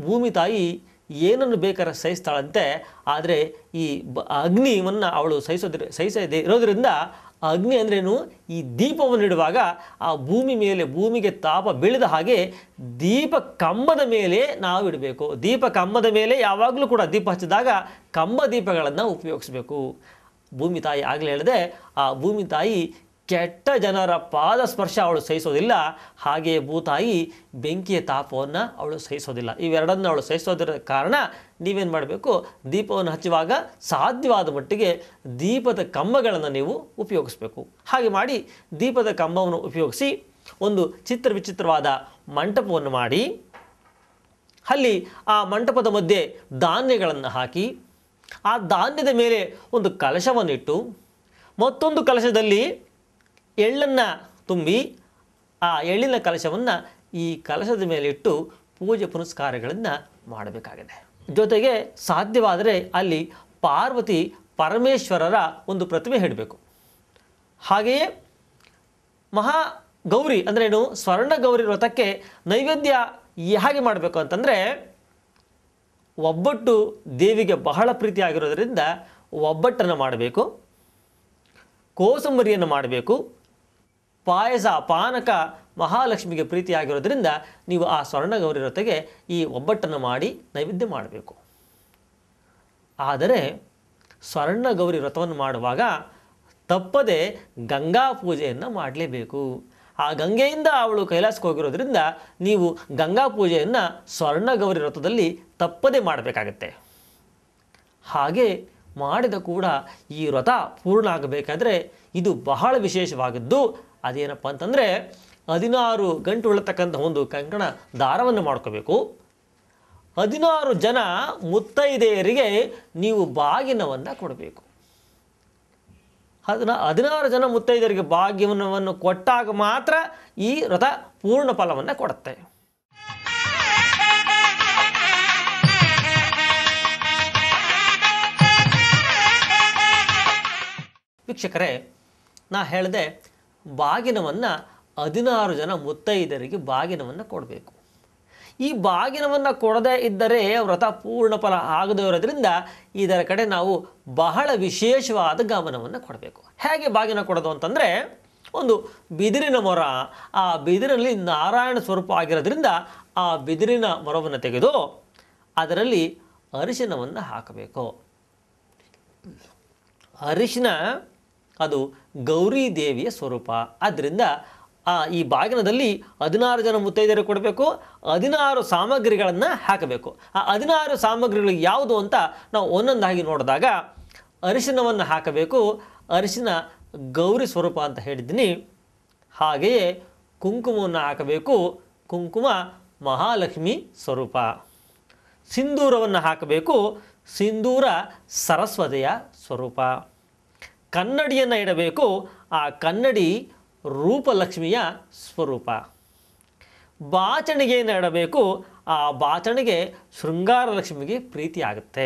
ಭೂಮಿ ತಾಯಿ ಏನನ್ನು ಬೇಕಾದ್ರೆ ಸಹಿಸ್ತಾಳಂತೆ ಆದರೆ ಈ ಬ ಅಗ್ನಿವನ್ನು ಅವಳು ಸಹಿಸೋದ್ರ ಸಹಿಸದೇ ಇರೋದರಿಂದ ಆ ಅಗ್ನಿ ಅಂದ್ರೇನು ಈ ದೀಪವನ್ನು ಇಡುವಾಗ ಆ ಭೂಮಿ ಮೇಲೆ ಭೂಮಿಗೆ ತಾಪ ಬೆಳೆದ ಹಾಗೆ ದೀಪ ಕಂಬದ ಮೇಲೆ ನಾವು ಇಡಬೇಕು ದೀಪ ಕಂಬದ ಮೇಲೆ ಯಾವಾಗಲೂ ಕೂಡ ದೀಪ ಹಚ್ಚಿದಾಗ ಕಂಬ ದೀಪಗಳನ್ನು ಉಪಯೋಗಿಸಬೇಕು ಭೂಮಿ ತಾಯಿ ಆಗಲೇ ಹೇಳದೆ ಆ ಭೂಮಿ ತಾಯಿ ಕೆಟ್ಟ ಜನರ ಪಾದ ಸ್ಪರ್ಶ ಅವಳು ಸಹಿಸೋದಿಲ್ಲ ಹಾಗೆಯೇ ಭೂತಾಯಿ ಬೆಂಕಿಯ ತಾಪವನ್ನು ಅವಳು ಸಹಿಸೋದಿಲ್ಲ ಇವೆರಡನ್ನು ಅವಳು ಸಹಿಸೋದಿರ ಕಾರಣ ನೀವೇನು ಮಾಡಬೇಕು ದೀಪವನ್ನು ಹಚ್ಚುವಾಗ ಸಾಧ್ಯವಾದ ಮಟ್ಟಿಗೆ ದೀಪದ ಕಂಬಗಳನ್ನು ನೀವು ಉಪಯೋಗಿಸಬೇಕು ಹಾಗೆ ಮಾಡಿ ದೀಪದ ಕಂಬವನ್ನು ಉಪಯೋಗಿಸಿ ಒಂದು ಚಿತ್ರ ವಿಚಿತ್ರವಾದ ಮಂಟಪವನ್ನು ಮಾಡಿ ಅಲ್ಲಿ ಆ ಮಂಟಪದ ಮಧ್ಯೆ ಧಾನ್ಯಗಳನ್ನು ಹಾಕಿ ಆ ಧಾನ್ಯದ ಮೇಲೆ ಒಂದು ಕಲಶವನ್ನು ಇಟ್ಟು ಮತ್ತೊಂದು ಕಲಶದಲ್ಲಿ ಎಳ್ಳನ್ನು ತುಂಬಿ ಆ ಎಳ್ಳಿನ ಕಲಶವನ್ನು ಈ ಕಲಶದ ಮೇಲೆ ಇಟ್ಟು ಪೂಜೆ ಪುನಸ್ಕಾರಗಳನ್ನು ಮಾಡಬೇಕಾಗಿದೆ ಜೊತೆಗೆ ಸಾಧ್ಯವಾದರೆ ಅಲ್ಲಿ ಪಾರ್ವತಿ ಪರಮೇಶ್ವರರ ಒಂದು ಪ್ರತಿಮೆ ಇಡಬೇಕು ಹಾಗೆಯೇ ಮಹಾ ಗೌರಿ ಅಂದರೆ ಏನು ಸ್ವರ್ಣ ಗೌರಿ ವ್ರತಕ್ಕೆ ನೈವೇದ್ಯ ಹೇಗೆ ಮಾಡಬೇಕು ಅಂತಂದರೆ ಒಬ್ಬಟ್ಟು ದೇವಿಗೆ ಬಹಳ ಪ್ರೀತಿಯಾಗಿರೋದರಿಂದ ಒಬ್ಬಟ್ಟನ್ನು ಮಾಡಬೇಕು ಕೋಸಂಬರಿಯನ್ನು ಮಾಡಬೇಕು ಪಾಯಸ ಪಾನಕ ಮಹಾಲಕ್ಷ್ಮಿಗೆ ಪ್ರೀತಿಯಾಗಿರೋದ್ರಿಂದ ನೀವು ಆ ಸ್ವರ್ಣಗೌರಿ ಜೊತೆಗೆ ಈ ಒಬ್ಬಟ್ಟನ್ನು ಮಾಡಿ ನೈವೇದ್ಯ ಮಾಡಬೇಕು ಆದರೆ ಸ್ವರ್ಣಗೌರಿ ವ್ರತವನ್ನು ಮಾಡುವಾಗ ತಪ್ಪದೆ ಗಂಗಾ ಪೂಜೆಯನ್ನು ಮಾಡಲೇಬೇಕು ಆ ಗಂಗೆಯಿಂದ ಅವಳು ಕೈಲಾಸಕ್ಕೆ ಹೋಗಿರೋದ್ರಿಂದ ನೀವು ಗಂಗಾ ಪೂಜೆಯನ್ನು ಸ್ವರ್ಣಗೌರಿ ವ್ರತದಲ್ಲಿ ತಪ್ಪದೆ ಮಾಡಬೇಕಾಗತ್ತೆ ಹಾಗೆ ಮಾಡಿದ ಕೂಡ ಈ ವ್ರತ ಪೂರ್ಣ ಆಗಬೇಕಾದರೆ ಇದು ಬಹಳ ವಿಶೇಷವಾಗಿದ್ದು ಅದೇನಪ್ಪ ಅಂತಂದರೆ ಹದಿನಾರು ಗಂಟು ಉಳತಕ್ಕಂಥ ಒಂದು ಕಂಕಣ ದಾರವನ್ನು ಮಾಡ್ಕೋಬೇಕು ಹದಿನಾರು ಜನ ಮುತ್ತೈದೆಯರಿಗೆ ನೀವು ಬಾಗಿನವನ್ನು ಕೊಡಬೇಕು ಅದನ್ನ ಹದಿನಾರು ಜನ ಮುತ್ತೈದೆಯರಿಗೆ ಬಾಗಿನವನ್ನು ಕೊಟ್ಟಾಗ ಮಾತ್ರ ಈ ರಥ ಪೂರ್ಣ ಫಲವನ್ನು ಕೊಡುತ್ತೆ ವೀಕ್ಷಕರೇ ನಾ ಹೇಳಿದೆ ಬಾಗಿನವನ್ನು ಹದಿನಾರು ಜನ ಮುತ್ತೈದರಿಗೆ ಬಾಗಿನವನ್ನು ಕೊಡಬೇಕು ಈ ಬಾಗಿನವನ್ನು ಕೊಡದೇ ಇದ್ದರೆ ವ್ರತ ಪೂರ್ಣ ಫಲ ಆಗದೇ ಇರೋದ್ರಿಂದ ಇದರ ಕಡೆ ನಾವು ಬಹಳ ವಿಶೇಷವಾದ ಗಮನವನ್ನು ಕೊಡಬೇಕು ಹೇಗೆ ಬಾಗಿನ ಕೊಡೋದು ಅಂತಂದರೆ ಒಂದು ಬಿದಿರಿನ ಮೊರ ಆ ಬಿದಿರಲ್ಲಿ ನಾರಾಯಣ ಸ್ವರೂಪ ಆಗಿರೋದ್ರಿಂದ ಆ ಬಿದಿರಿನ ಮೊರವನ್ನು ತೆಗೆದು ಅದರಲ್ಲಿ ಅರಿಶಿನವನ್ನು ಹಾಕಬೇಕು ಅರಿಶಿನ ಅದು ಗೌರಿ ದೇವಿಯ ಸ್ವರೂಪ ಆದ್ದರಿಂದ ಆ ಈ ಬಾಗಿನದಲ್ಲಿ ಹದಿನಾರು ಜನ ಮುತ್ತೈದೆಯರು ಕೊಡಬೇಕು ಹದಿನಾರು ಸಾಮಗ್ರಿಗಳನ್ನು ಹಾಕಬೇಕು ಆ ಹದಿನಾರು ಸಾಮಗ್ರಿಗಳು ಯಾವುದು ಅಂತ ನಾವು ಒಂದೊಂದಾಗಿ ನೋಡಿದಾಗ ಅರಿಶಿನವನ್ನು ಹಾಕಬೇಕು ಅರಿಶಿನ ಗೌರಿ ಸ್ವರೂಪ ಅಂತ ಹೇಳಿದ್ದೀನಿ ಹಾಗೆಯೇ ಕುಂಕುಮವನ್ನು ಹಾಕಬೇಕು ಕುಂಕುಮ ಮಹಾಲಕ್ಷ್ಮಿ ಸ್ವರೂಪ ಸಿಂಧೂರವನ್ನು ಹಾಕಬೇಕು ಸಿಂಧೂರ ಸರಸ್ವತಿಯ ಸ್ವರೂಪ ಕನ್ನಡಿಯನ್ನು ಇಡಬೇಕು ಆ ಕನ್ನಡಿ ರೂಪಲಕ್ಷ್ಮಿಯ ಸ್ವರೂಪ ಬಾಚಣಿಗೆಯನ್ನು ಇಡಬೇಕು ಆ ಬಾಚಣಿಗೆ ಶೃಂಗಾರ ಲಕ್ಷ್ಮಿಗೆ ಪ್ರೀತಿ ಆಗುತ್ತೆ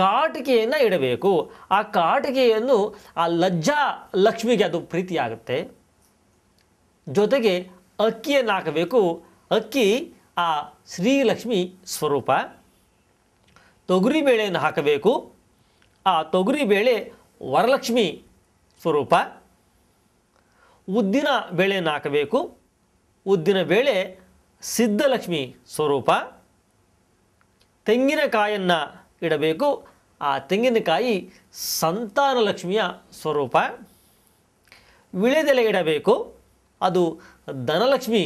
ಕಾಟಿಕೆಯನ್ನು ಇಡಬೇಕು ಆ ಕಾಟಿಕೆಯನ್ನು ಆ ಲಜ್ಜಾ ಲಕ್ಷ್ಮಿಗೆ ಅದು ಪ್ರೀತಿ ಆಗುತ್ತೆ ಜೊತೆಗೆ ಅಕ್ಕಿಯನ್ನು ಹಾಕಬೇಕು ಅಕ್ಕಿ ಆ ಶ್ರೀಲಕ್ಷ್ಮಿ ಸ್ವರೂಪ ಬೇಳೆಯನ್ನು ಹಾಕಬೇಕು ಆ ತೊಗರಿಬೇಳೆ ವರಲಕ್ಷ್ಮಿ ಸ್ವರೂಪ ಉದ್ದಿನ ಬೇಳೆಯನ್ನು ಹಾಕಬೇಕು ಉದ್ದಿನ ಬೇಳೆ ಸಿದ್ಧಲಕ್ಷ್ಮಿ ಸ್ವರೂಪ ತೆಂಗಿನಕಾಯನ್ನು ಇಡಬೇಕು ಆ ತೆಂಗಿನಕಾಯಿ ಸಂತಾನಲಕ್ಷ್ಮಿಯ ಸ್ವರೂಪ ವಿಳೆದೆಲೆ ಇಡಬೇಕು ಅದು ಧನಲಕ್ಷ್ಮಿ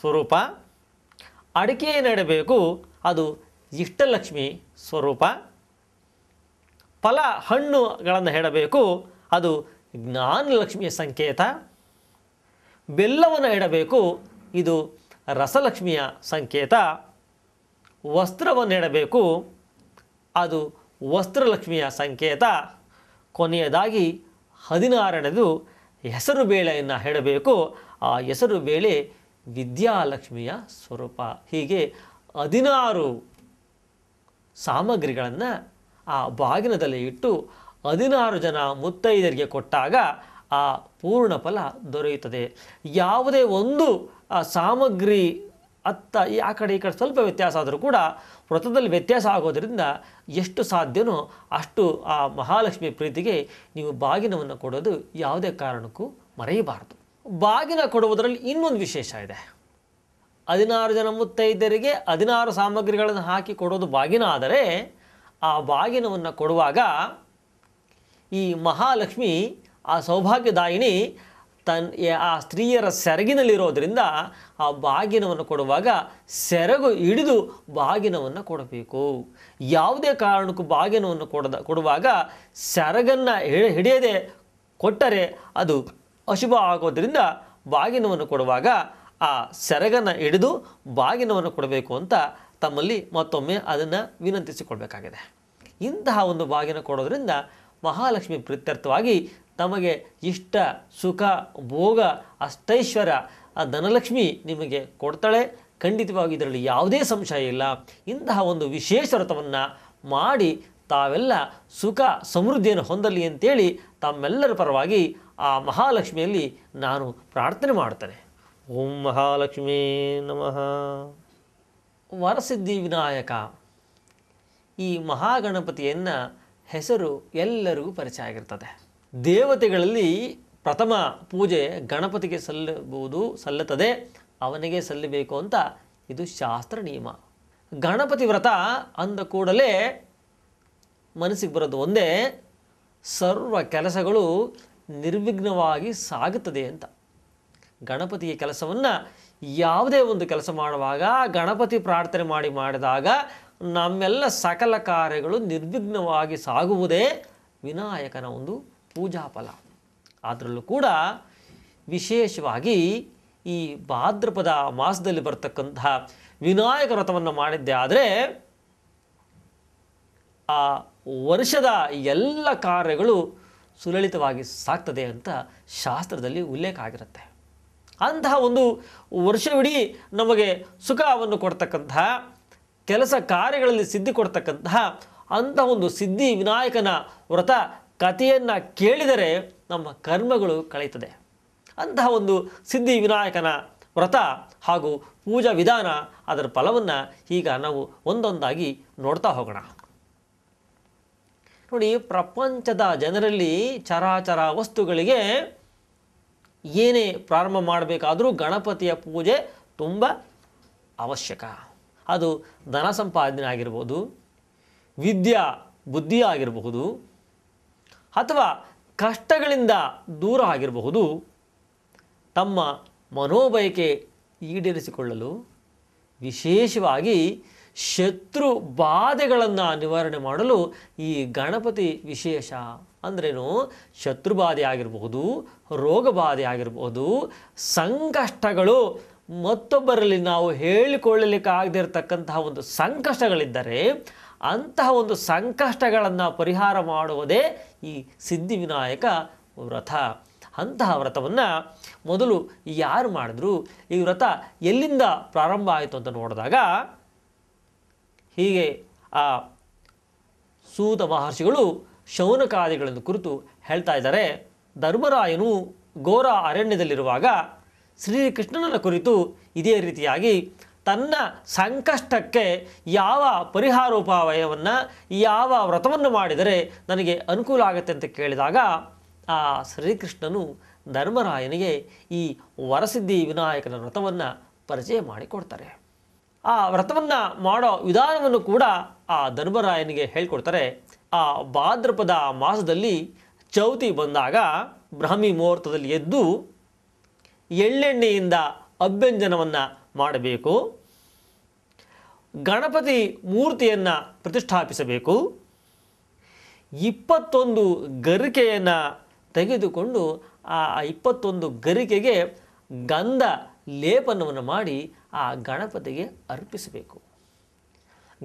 ಸ್ವರೂಪ ಅಡಿಕೆಯನ್ನು ಇಡಬೇಕು ಅದು ಇಷ್ಟಲಕ್ಷ್ಮಿ ಸ್ವರೂಪ ಫಲ ಹಣ್ಣುಗಳನ್ನು ಹೇಳಬೇಕು ಅದು ಜ್ಞಾನಲಕ್ಷ್ಮಿಯ ಸಂಕೇತ ಬೆಲ್ಲವನ್ನು ಇಡಬೇಕು ಇದು ರಸಲಕ್ಷ್ಮಿಯ ಸಂಕೇತ ವಸ್ತ್ರವನ್ನು ಇಡಬೇಕು ಅದು ವಸ್ತ್ರಲಕ್ಷ್ಮಿಯ ಸಂಕೇತ ಕೊನೆಯದಾಗಿ ಹದಿನಾರನೇದು ಹೆಸರು ಬೇಳೆಯನ್ನು ಹೇಳಬೇಕು ಆ ಹೆಸರು ಬೇಳೆ ವಿದ್ಯಾಲಕ್ಷ್ಮಿಯ ಸ್ವರೂಪ ಹೀಗೆ ಹದಿನಾರು ಸಾಮಗ್ರಿಗಳನ್ನು ಆ ಬಾಗಿನದಲ್ಲಿ ಇಟ್ಟು ಹದಿನಾರು ಜನ ಮುತ್ತೈದರಿಗೆ ಕೊಟ್ಟಾಗ ಆ ಪೂರ್ಣ ಫಲ ದೊರೆಯುತ್ತದೆ ಯಾವುದೇ ಒಂದು ಸಾಮಗ್ರಿ ಅತ್ತ ಆ ಕಡೆ ಈ ಕಡೆ ಸ್ವಲ್ಪ ವ್ಯತ್ಯಾಸ ಆದರೂ ಕೂಡ ವ್ರತದಲ್ಲಿ ವ್ಯತ್ಯಾಸ ಆಗೋದರಿಂದ ಎಷ್ಟು ಸಾಧ್ಯವೋ ಅಷ್ಟು ಆ ಮಹಾಲಕ್ಷ್ಮಿ ಪ್ರೀತಿಗೆ ನೀವು ಬಾಗಿನವನ್ನು ಕೊಡೋದು ಯಾವುದೇ ಕಾರಣಕ್ಕೂ ಮರೆಯಬಾರದು ಬಾಗಿನ ಕೊಡುವುದರಲ್ಲಿ ಇನ್ನೊಂದು ವಿಶೇಷ ಇದೆ ಹದಿನಾರು ಜನ ಮುತ್ತೈದರಿಗೆ ಹದಿನಾರು ಸಾಮಗ್ರಿಗಳನ್ನು ಹಾಕಿ ಕೊಡೋದು ಬಾಗಿನ ಆದರೆ ಆ ಬಾಗಿನವನ್ನು ಕೊಡುವಾಗ ಈ ಮಹಾಲಕ್ಷ್ಮಿ ಆ ಸೌಭಾಗ್ಯದಾಯಿನಿ ತನ್ ಆ ಸ್ತ್ರೀಯರ ಸೆರಗಿನಲ್ಲಿರೋದರಿಂದ ಆ ಬಾಗಿನವನ್ನು ಕೊಡುವಾಗ ಸೆರಗು ಹಿಡಿದು ಬಾಗಿನವನ್ನು ಕೊಡಬೇಕು ಯಾವುದೇ ಕಾರಣಕ್ಕೂ ಬಾಗಿನವನ್ನು ಕೊಡದ ಕೊಡುವಾಗ ಸೆರಗನ್ನು ಹಿಡಿಯದೆ ಕೊಟ್ಟರೆ ಅದು ಅಶುಭ ಆಗೋದ್ರಿಂದ ಬಾಗಿನವನ್ನು ಕೊಡುವಾಗ ಆ ಸೆರಗನ್ನು ಹಿಡಿದು ಬಾಗಿನವನ್ನು ಕೊಡಬೇಕು ಅಂತ ತಮ್ಮಲ್ಲಿ ಮತ್ತೊಮ್ಮೆ ಅದನ್ನು ವಿನಂತಿಸಿಕೊಳ್ಬೇಕಾಗಿದೆ ಇಂತಹ ಒಂದು ಬಾಗಿನ ಕೊಡೋದ್ರಿಂದ ಮಹಾಲಕ್ಷ್ಮಿ ಪ್ರೀತ್ಯರ್ಥವಾಗಿ ತಮಗೆ ಇಷ್ಟ ಸುಖ ಭೋಗ ಅಷ್ಟೈಶ್ವರ ಆ ಧನಲಕ್ಷ್ಮಿ ನಿಮಗೆ ಕೊಡ್ತಾಳೆ ಖಂಡಿತವಾಗಿ ಇದರಲ್ಲಿ ಯಾವುದೇ ಸಂಶಯ ಇಲ್ಲ ಇಂತಹ ಒಂದು ವಿಶೇಷ ವ್ರತವನ್ನು ಮಾಡಿ ತಾವೆಲ್ಲ ಸುಖ ಸಮೃದ್ಧಿಯನ್ನು ಹೊಂದಲಿ ಅಂತೇಳಿ ತಮ್ಮೆಲ್ಲರ ಪರವಾಗಿ ಆ ಮಹಾಲಕ್ಷ್ಮಿಯಲ್ಲಿ ನಾನು ಪ್ರಾರ್ಥನೆ ಮಾಡ್ತೇನೆ ಓಂ ಮಹಾಲಕ್ಷ್ಮೀ ನಮಃ ವರಸಿದ್ಧಿ ವಿನಾಯಕ ಈ ಮಹಾಗಣಪತಿಯನ್ನು ಹೆಸರು ಎಲ್ಲರಿಗೂ ಪರಿಚಯ ಆಗಿರ್ತದೆ ದೇವತೆಗಳಲ್ಲಿ ಪ್ರಥಮ ಪೂಜೆ ಗಣಪತಿಗೆ ಸಲ್ಲಬಹುದು ಸಲ್ಲುತ್ತದೆ ಅವನಿಗೆ ಸಲ್ಲಬೇಕು ಅಂತ ಇದು ಶಾಸ್ತ್ರ ನಿಯಮ ಗಣಪತಿ ವ್ರತ ಅಂದ ಕೂಡಲೇ ಮನಸ್ಸಿಗೆ ಬರೋದು ಒಂದೇ ಸರ್ವ ಕೆಲಸಗಳು ನಿರ್ವಿಘ್ನವಾಗಿ ಸಾಗುತ್ತದೆ ಅಂತ ಗಣಪತಿಯ ಕೆಲಸವನ್ನು ಯಾವುದೇ ಒಂದು ಕೆಲಸ ಮಾಡುವಾಗ ಗಣಪತಿ ಪ್ರಾರ್ಥನೆ ಮಾಡಿ ಮಾಡಿದಾಗ ನಮ್ಮೆಲ್ಲ ಸಕಲ ಕಾರ್ಯಗಳು ನಿರ್ವಿಘ್ನವಾಗಿ ಸಾಗುವುದೇ ವಿನಾಯಕನ ಒಂದು ಪೂಜಾ ಫಲ ಅದರಲ್ಲೂ ಕೂಡ ವಿಶೇಷವಾಗಿ ಈ ಭಾದ್ರಪದ ಮಾಸದಲ್ಲಿ ಬರ್ತಕ್ಕಂತಹ ವಿನಾಯಕ ವ್ರತವನ್ನು ಮಾಡಿದ್ದೆ ಆದರೆ ಆ ವರ್ಷದ ಎಲ್ಲ ಕಾರ್ಯಗಳು ಸುಲಲಿತವಾಗಿ ಸಾಗ್ತದೆ ಅಂತ ಶಾಸ್ತ್ರದಲ್ಲಿ ಉಲ್ಲೇಖ ಆಗಿರುತ್ತೆ ಅಂತಹ ಒಂದು ವರ್ಷವಿಡೀ ನಮಗೆ ಸುಖವನ್ನು ಕೊಡ್ತಕ್ಕಂತಹ ಕೆಲಸ ಕಾರ್ಯಗಳಲ್ಲಿ ಸಿದ್ಧಿ ಕೊಡ್ತಕ್ಕಂತಹ ಅಂತಹ ಒಂದು ಸಿದ್ಧಿ ವಿನಾಯಕನ ವ್ರತ ಕಥೆಯನ್ನು ಕೇಳಿದರೆ ನಮ್ಮ ಕರ್ಮಗಳು ಕಳೆಯುತ್ತದೆ ಅಂತಹ ಒಂದು ಸಿದ್ಧಿ ವಿನಾಯಕನ ವ್ರತ ಹಾಗೂ ಪೂಜಾ ವಿಧಾನ ಅದರ ಫಲವನ್ನು ಈಗ ನಾವು ಒಂದೊಂದಾಗಿ ನೋಡ್ತಾ ಹೋಗೋಣ ನೋಡಿ ಪ್ರಪಂಚದ ಜನರಲ್ಲಿ ಚರಾಚರ ವಸ್ತುಗಳಿಗೆ ಏನೇ ಪ್ರಾರಂಭ ಮಾಡಬೇಕಾದರೂ ಗಣಪತಿಯ ಪೂಜೆ ತುಂಬ ಅವಶ್ಯಕ ಅದು ಧನ ಸಂಪಾದನೆ ಆಗಿರ್ಬೋದು ವಿದ್ಯಾ ಬುದ್ಧಿ ಆಗಿರಬಹುದು ಅಥವಾ ಕಷ್ಟಗಳಿಂದ ದೂರ ಆಗಿರಬಹುದು ತಮ್ಮ ಮನೋಬಯಕೆ ಈಡೇರಿಸಿಕೊಳ್ಳಲು ವಿಶೇಷವಾಗಿ ಶತ್ರು ಬಾಧೆಗಳನ್ನು ನಿವಾರಣೆ ಮಾಡಲು ಈ ಗಣಪತಿ ವಿಶೇಷ ಅಂದ್ರೇನು ಶತ್ರು ಬಾಧೆ ಆಗಿರಬಹುದು ರೋಗ ಬಾಧೆ ಆಗಿರಬಹುದು ಸಂಕಷ್ಟಗಳು ಮತ್ತೊಬ್ಬರಲ್ಲಿ ನಾವು ಹೇಳಿಕೊಳ್ಳಲಿಕ್ಕೆ ಇರತಕ್ಕಂತಹ ಒಂದು ಸಂಕಷ್ಟಗಳಿದ್ದರೆ ಅಂತಹ ಒಂದು ಸಂಕಷ್ಟಗಳನ್ನು ಪರಿಹಾರ ಮಾಡುವುದೇ ಈ ಸಿದ್ಧಿವಿನಾಯಕ ವ್ರತ ಅಂತಹ ವ್ರತವನ್ನು ಮೊದಲು ಯಾರು ಮಾಡಿದ್ರು ಈ ವ್ರತ ಎಲ್ಲಿಂದ ಪ್ರಾರಂಭ ಆಯಿತು ಅಂತ ನೋಡಿದಾಗ ಹೀಗೆ ಆ ಸೂತ ಮಹರ್ಷಿಗಳು ಶೌನಕಾದಿಗಳನ್ನು ಕುರಿತು ಹೇಳ್ತಾ ಇದ್ದಾರೆ ಧರ್ಮರಾಯನು ಘೋರ ಅರಣ್ಯದಲ್ಲಿರುವಾಗ ಶ್ರೀಕೃಷ್ಣನ ಕುರಿತು ಇದೇ ರೀತಿಯಾಗಿ ತನ್ನ ಸಂಕಷ್ಟಕ್ಕೆ ಯಾವ ಪರಿಹಾರೋಪಾಯವನ್ನು ಯಾವ ವ್ರತವನ್ನು ಮಾಡಿದರೆ ನನಗೆ ಅನುಕೂಲ ಆಗುತ್ತೆ ಅಂತ ಕೇಳಿದಾಗ ಆ ಶ್ರೀಕೃಷ್ಣನು ಧರ್ಮರಾಯನಿಗೆ ಈ ವರಸಿದ್ಧಿ ವಿನಾಯಕನ ವ್ರತವನ್ನು ಪರಿಚಯ ಮಾಡಿಕೊಡ್ತಾರೆ ಆ ವ್ರತವನ್ನು ಮಾಡೋ ವಿಧಾನವನ್ನು ಕೂಡ ಆ ಧರ್ಮರಾಯನಿಗೆ ಹೇಳ್ಕೊಡ್ತಾರೆ ಆ ಭಾದ್ರಪದ ಮಾಸದಲ್ಲಿ ಚೌತಿ ಬಂದಾಗ ಬ್ರಾಹ್ಮಿ ಮುಹೂರ್ತದಲ್ಲಿ ಎದ್ದು ಎಳ್ಳೆಣ್ಣೆಯಿಂದ ಅಭ್ಯಂಜನವನ್ನು ಮಾಡಬೇಕು ಗಣಪತಿ ಮೂರ್ತಿಯನ್ನು ಪ್ರತಿಷ್ಠಾಪಿಸಬೇಕು ಇಪ್ಪತ್ತೊಂದು ಗರಿಕೆಯನ್ನು ತೆಗೆದುಕೊಂಡು ಆ ಇಪ್ಪತ್ತೊಂದು ಗರಿಕೆಗೆ ಗಂಧ ಲೇಪನವನ್ನು ಮಾಡಿ ಆ ಗಣಪತಿಗೆ ಅರ್ಪಿಸಬೇಕು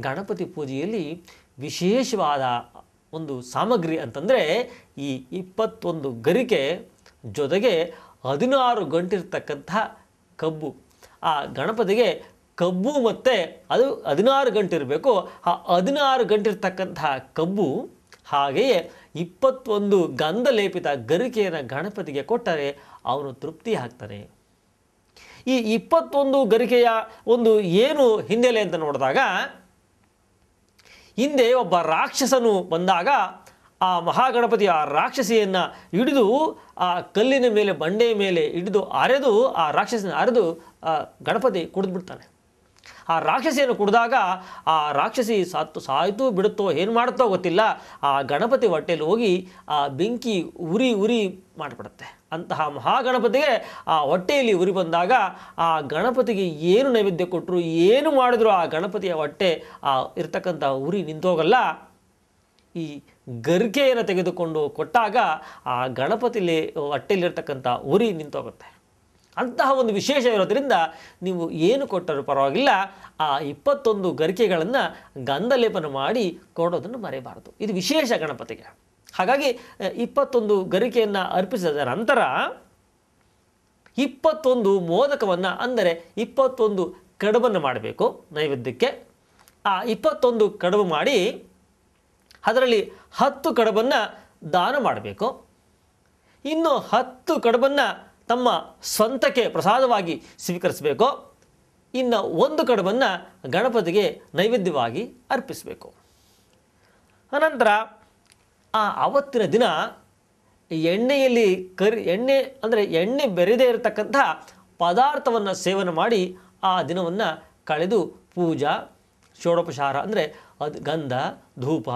ಗಣಪತಿ ಪೂಜೆಯಲ್ಲಿ ವಿಶೇಷವಾದ ಒಂದು ಸಾಮಗ್ರಿ ಅಂತಂದರೆ ಈ ಇಪ್ಪತ್ತೊಂದು ಗರಿಕೆ ಜೊತೆಗೆ ಹದಿನಾರು ಗಂಟಿರ್ತಕ್ಕಂಥ ಕಬ್ಬು ಆ ಗಣಪತಿಗೆ ಕಬ್ಬು ಮತ್ತು ಅದು ಹದಿನಾರು ಗಂಟೆ ಇರಬೇಕು ಆ ಹದಿನಾರು ಗಂಟಿರ್ತಕ್ಕಂಥ ಕಬ್ಬು ಹಾಗೆಯೇ ಇಪ್ಪತ್ತೊಂದು ಲೇಪಿತ ಗರಿಕೆಯನ್ನು ಗಣಪತಿಗೆ ಕೊಟ್ಟರೆ ಅವನು ತೃಪ್ತಿ ಆಗ್ತಾನೆ ಈ ಇಪ್ಪತ್ತೊಂದು ಗರಿಕೆಯ ಒಂದು ಏನು ಹಿನ್ನೆಲೆ ಅಂತ ನೋಡಿದಾಗ ಹಿಂದೆ ಒಬ್ಬ ರಾಕ್ಷಸನು ಬಂದಾಗ ಆ ಮಹಾಗಣಪತಿ ಆ ರಾಕ್ಷಸಿಯನ್ನು ಹಿಡಿದು ಆ ಕಲ್ಲಿನ ಮೇಲೆ ಬಂಡೆಯ ಮೇಲೆ ಹಿಡಿದು ಅರೆದು ಆ ರಾಕ್ಷಸನ ಅರೆದು ಆ ಗಣಪತಿ ಕುಡಿದ್ಬಿಡ್ತಾನೆ ಆ ರಾಕ್ಷಸಿಯನ್ನು ಕುಡಿದಾಗ ಆ ರಾಕ್ಷಸಿ ಸಾತು ಸಾಯ್ತು ಬಿಡುತ್ತೋ ಏನು ಮಾಡುತ್ತೋ ಗೊತ್ತಿಲ್ಲ ಆ ಗಣಪತಿ ಹೊಟ್ಟೆಯಲ್ಲಿ ಹೋಗಿ ಆ ಬೆಂಕಿ ಉರಿ ಉರಿ ಮಾಡಿಬಿಡುತ್ತೆ ಅಂತಹ ಮಹಾಗಣಪತಿಗೆ ಆ ಹೊಟ್ಟೆಯಲ್ಲಿ ಉರಿ ಬಂದಾಗ ಆ ಗಣಪತಿಗೆ ಏನು ನೈವೇದ್ಯ ಕೊಟ್ಟರು ಏನು ಮಾಡಿದ್ರು ಆ ಗಣಪತಿಯ ಹೊಟ್ಟೆ ಆ ಇರ್ತಕ್ಕಂಥ ಉರಿ ನಿಂತೋಗಲ್ಲ ಈ ಗರಿಕೆಯನ್ನು ತೆಗೆದುಕೊಂಡು ಕೊಟ್ಟಾಗ ಆ ಗಣಪತಿಲಿ ಹೊಟ್ಟೆಯಲ್ಲಿರ್ತಕ್ಕಂಥ ಉರಿ ನಿಂತೋಗುತ್ತೆ ಅಂತಹ ಒಂದು ವಿಶೇಷ ಇರೋದರಿಂದ ನೀವು ಏನು ಕೊಟ್ಟರೂ ಪರವಾಗಿಲ್ಲ ಆ ಇಪ್ಪತ್ತೊಂದು ಗರಿಕೆಗಳನ್ನು ಗಂಧಲೇಪನ ಮಾಡಿ ಕೊಡೋದನ್ನು ಮರೆಯಬಾರದು ಇದು ವಿಶೇಷ ಗಣಪತಿಗೆ ಹಾಗಾಗಿ ಇಪ್ಪತ್ತೊಂದು ಗರಿಕೆಯನ್ನು ಅರ್ಪಿಸಿದ ನಂತರ ಇಪ್ಪತ್ತೊಂದು ಮೋದಕವನ್ನು ಅಂದರೆ ಇಪ್ಪತ್ತೊಂದು ಕಡುಬನ್ನು ಮಾಡಬೇಕು ನೈವೇದ್ಯಕ್ಕೆ ಆ ಇಪ್ಪತ್ತೊಂದು ಕಡುಬು ಮಾಡಿ ಅದರಲ್ಲಿ ಹತ್ತು ಕಡುಬನ್ನು ದಾನ ಮಾಡಬೇಕು ಇನ್ನು ಹತ್ತು ಕಡುಬನ್ನು ತಮ್ಮ ಸ್ವಂತಕ್ಕೆ ಪ್ರಸಾದವಾಗಿ ಸ್ವೀಕರಿಸಬೇಕು ಇನ್ನು ಒಂದು ಕಡುಬನ್ನು ಗಣಪತಿಗೆ ನೈವೇದ್ಯವಾಗಿ ಅರ್ಪಿಸಬೇಕು ಅನಂತರ ಆ ಆವತ್ತಿನ ದಿನ ಎಣ್ಣೆಯಲ್ಲಿ ಕರಿ ಎಣ್ಣೆ ಅಂದರೆ ಎಣ್ಣೆ ಬೆರೆದೇ ಇರತಕ್ಕಂಥ ಪದಾರ್ಥವನ್ನು ಸೇವನೆ ಮಾಡಿ ಆ ದಿನವನ್ನು ಕಳೆದು ಪೂಜಾ ಷೋಡೋಪಚಾರ ಅಂದರೆ ಅದು ಗಂಧ ಧೂಪ